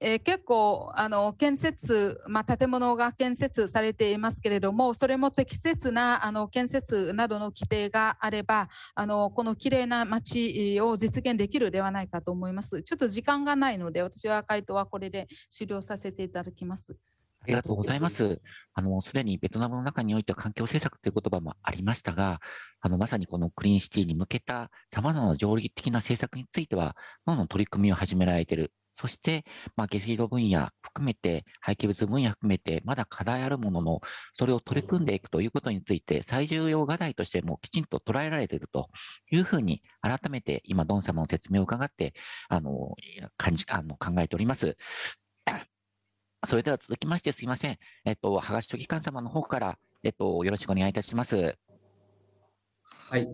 えー、結構あの建設、まあ、建物が建設されていますけれどもそれも適切なあの建設などの規定があればあのこのきれいな街を実現できるではないかと思いますちょっと時間がないので私は回答はこれで終了させていただきます。ありがとうございます。あの、すでにベトナムの中において環境政策という言葉もありましたが、あの、まさにこのクリーンシティに向けた様々な条理的な政策については、どんどん取り組みを始められているそして、まあ、下水道分野含めて、廃棄物分野含めて、まだ課題あるものの、それを取り組んでいくということについて、最重要課題としてもきちんと捉えられているというふうに、改めて今、ドン様の説明を伺って、あの、感じ、あの、考えております。それでは続きまして、すいません。えっと、はがし書記官様の方から、えっと、よろしくお願いいたします。はい。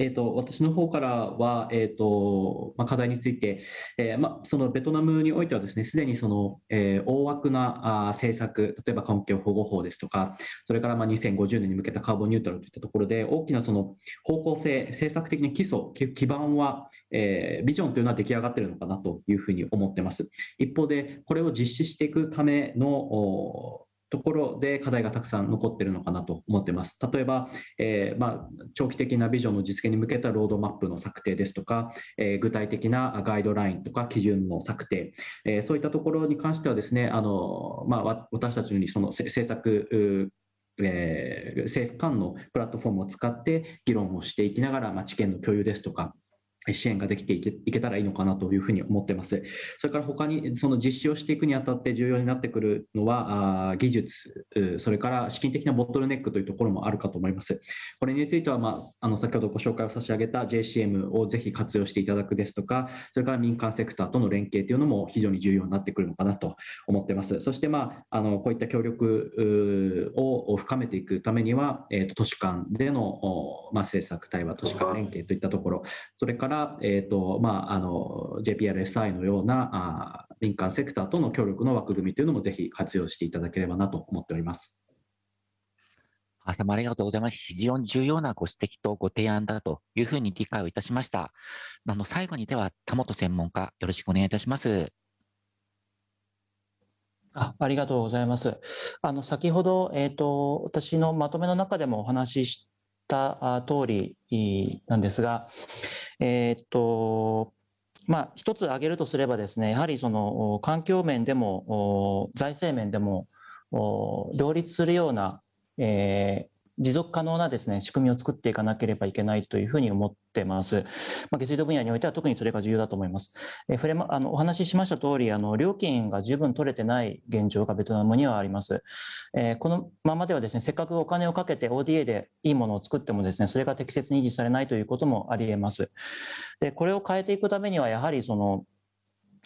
えーと、私の方からは、えーとま課題について、えー、ま、そのベトナムにおいてはですねすでにその、えー、大枠なあ政策例えば環境保護法ですとかそれからま2050年に向けたカーボンニュートラルといったところで大きなその方向性政策的な基礎基盤は、えー、ビジョンというのは出来上がっているのかなというふうに思ってます一方でこれを実施していくためのところで課題がたくさん残ってるのかなと思ってます。例えば、えー、まあ、長期的なビジョンの実現に向けたロードマップの策定ですとか、えー、具体的なガイドラインとか基準の策定、えー、そういったところに関してはですね、あのまあ、私たちにその政策えー、政府間のプラットフォームを使って議論をしていきながら、まあ、知見の共有ですとか、支援ができていけたらいいのかなというふうに思ってます。それから他にその実施をしていくにあたって重要になってくるのは技術、それから資金的なボトルネックというところもあるかと思います。これについては、まあ、あの先ほどご紹介を差し上げた JCM をぜひ活用していただくですとか、それから民間セクターとの連携というのも非常に重要になってくるのかなと思ってます。そして、まあ、あのこういった協力を深めていくためには、えー、と都市間での、まあ、政策対話、都市間連携といったところ、それからら、えーとまあ、あの JPRSI のようなあ民間セクターとの協力の枠組みというのもぜひ活用していただければなと思っております。朝もありがとうございます。非常に重要なご指摘とご提案だというふうに理解をいたしました。あの最後にでは、田本専門家、よろしくお願いいたします。あありがとうございます。あの先ほど、えーと、私のまとめの中でもお話ししった通りなんですが、えー、っと、まあ、一つ挙げるとすればですね、やはりその環境面でも財政面でも両立するような、えー、持続可能なですね仕組みを作っていかなければいけないというふうに思ってます。まあ、下水道分野においては特にそれが重要だと思います。え触れま、あのお話ししました通りあの料金が十分取れてない現状がベトナムにはあります。えー、このままではですねせっかくお金をかけて ODA でいいものを作ってもですねそれが適切に維持されないということもありえます。でこれを変えていくためにはやはりその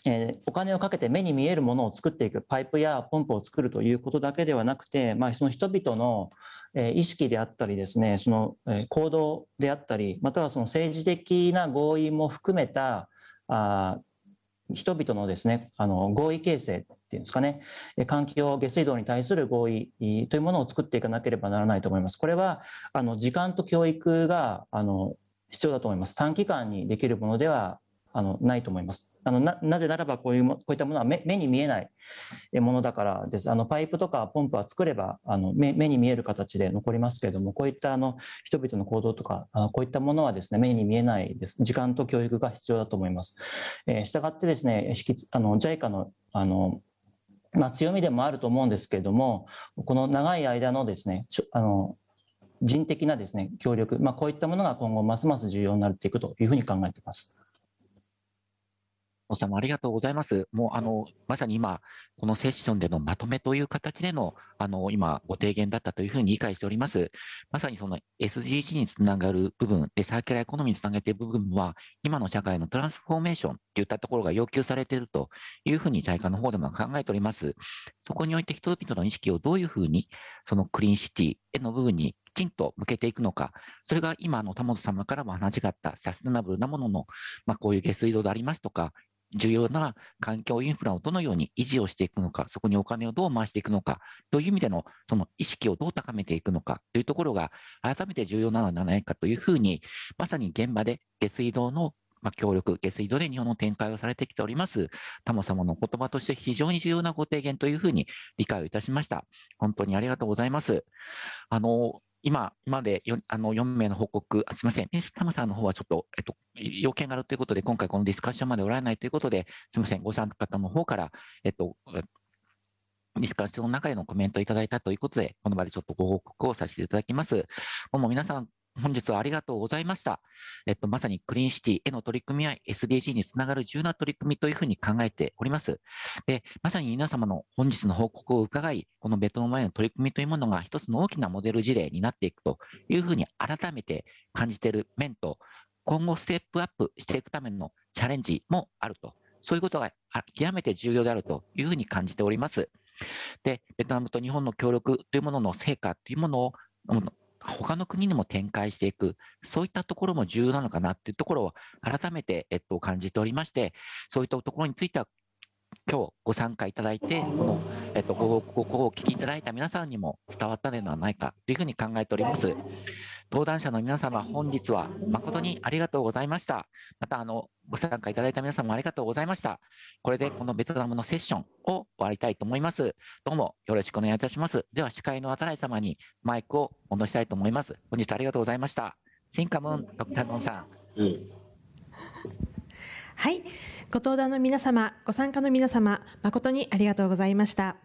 えー、お金をかけて目に見えるものを作っていくパイプやポンプを作るということだけではなくて、まあ、その人々の、えー、意識であったりですねその、えー、行動であったりまたはその政治的な合意も含めたあ人々のですねあの合意形成っていうんですかね環境下水道に対する合意というものを作っていかなければならないと思います。これはあの時間と教育があの必要だと思います。短期間にできるものではあのないと思います。あのななぜならばこういうもこういったものは目に見えないものだからですあのパイプとかポンプは作ればあの目に見える形で残りますけれどもこういったあの人々の行動とかあのこういったものはですね目に見えないです時間と教育が必要だと思います。えー、したがってですねあの JICA のあのまあ、強みでもあると思うんですけれども、この長い間のですね、あの人的なですね協力、まあ、こういったものが今後ますます重要になっていくというふうに考えています。おさんもありがとうございます。もうあの、まさに今、このセッションでのまとめという形での、あの、今、ご提言だったというふうに理解しております。まさにその SDG につながる部分で、サーキュラーエコノミーにつなげている部分は、今の社会のトランスフォーメーションといったところが要求されているというふうに、在 i の方でも考えております。そこにおいて人々の意識をどういうふうに、そのクリーンシティへの部分にきちんと向けていくのか、それが今、の田本様からも話があったサステナブルなものの、まあ、こういう下水道でありますとか、重要な環境インフラをどのように維持をしていくのか、そこにお金をどう回していくのかという意味でのその意識をどう高めていくのかというところが改めて重要なのではないかというふうに、まさに現場で下水道のま協力、下水道で日本の展開をされてきております、タモ様の言葉として非常に重要なご提言というふうに理解をいたしました。本当にありがとうございます。あの、今まで 4, あの4名の報告、あすみません、ミスタマさんの方はちょっと、えっと、要件があるということで、今回このディスカッションまでおられないということで、すみません、ご参加方の方から、えっと、ディスカッションの中でのコメントをいただいたということで、この場でちょっとご報告をさせていただきます。どうも皆さん、本日はありがとうございました。えっと、まさにクリーンシティへの取り組みや SDG につながる重要な取り組みというふうに考えております。で、まさに皆様の本日の報告を伺い、このベトナムへの取り組みというものが一つの大きなモデル事例になっていくというふうに改めて感じている面と、今後ステップアップしていくためのチャレンジもあると、そういうことが極めて重要であるというふうに感じております。で、ベトナムと日本の協力というものの成果というものを他の国にも展開していく、そういったところも重要なのかなっていうところを改めて、えっと、感じておりまして、そういったところについては、今日ご参加いただいて、この、えっと、ご報告をお聞きいただいた皆さんにも伝わったのではないかというふうに考えております。登壇者の皆様、本日は誠にありがとうございました。また、あの、ご参加いただいた皆様ありがとうございました。これでこのベトナムのセッションを終わりたいと思います。どうもよろしくお願いいたします。では、司会の渡来様にマイクを戻したいと思います。本日ありがとうございました。シンカムン、ドクターノンさん、はい。ご登壇の皆様、ご参加の皆様、誠にありがとうございました。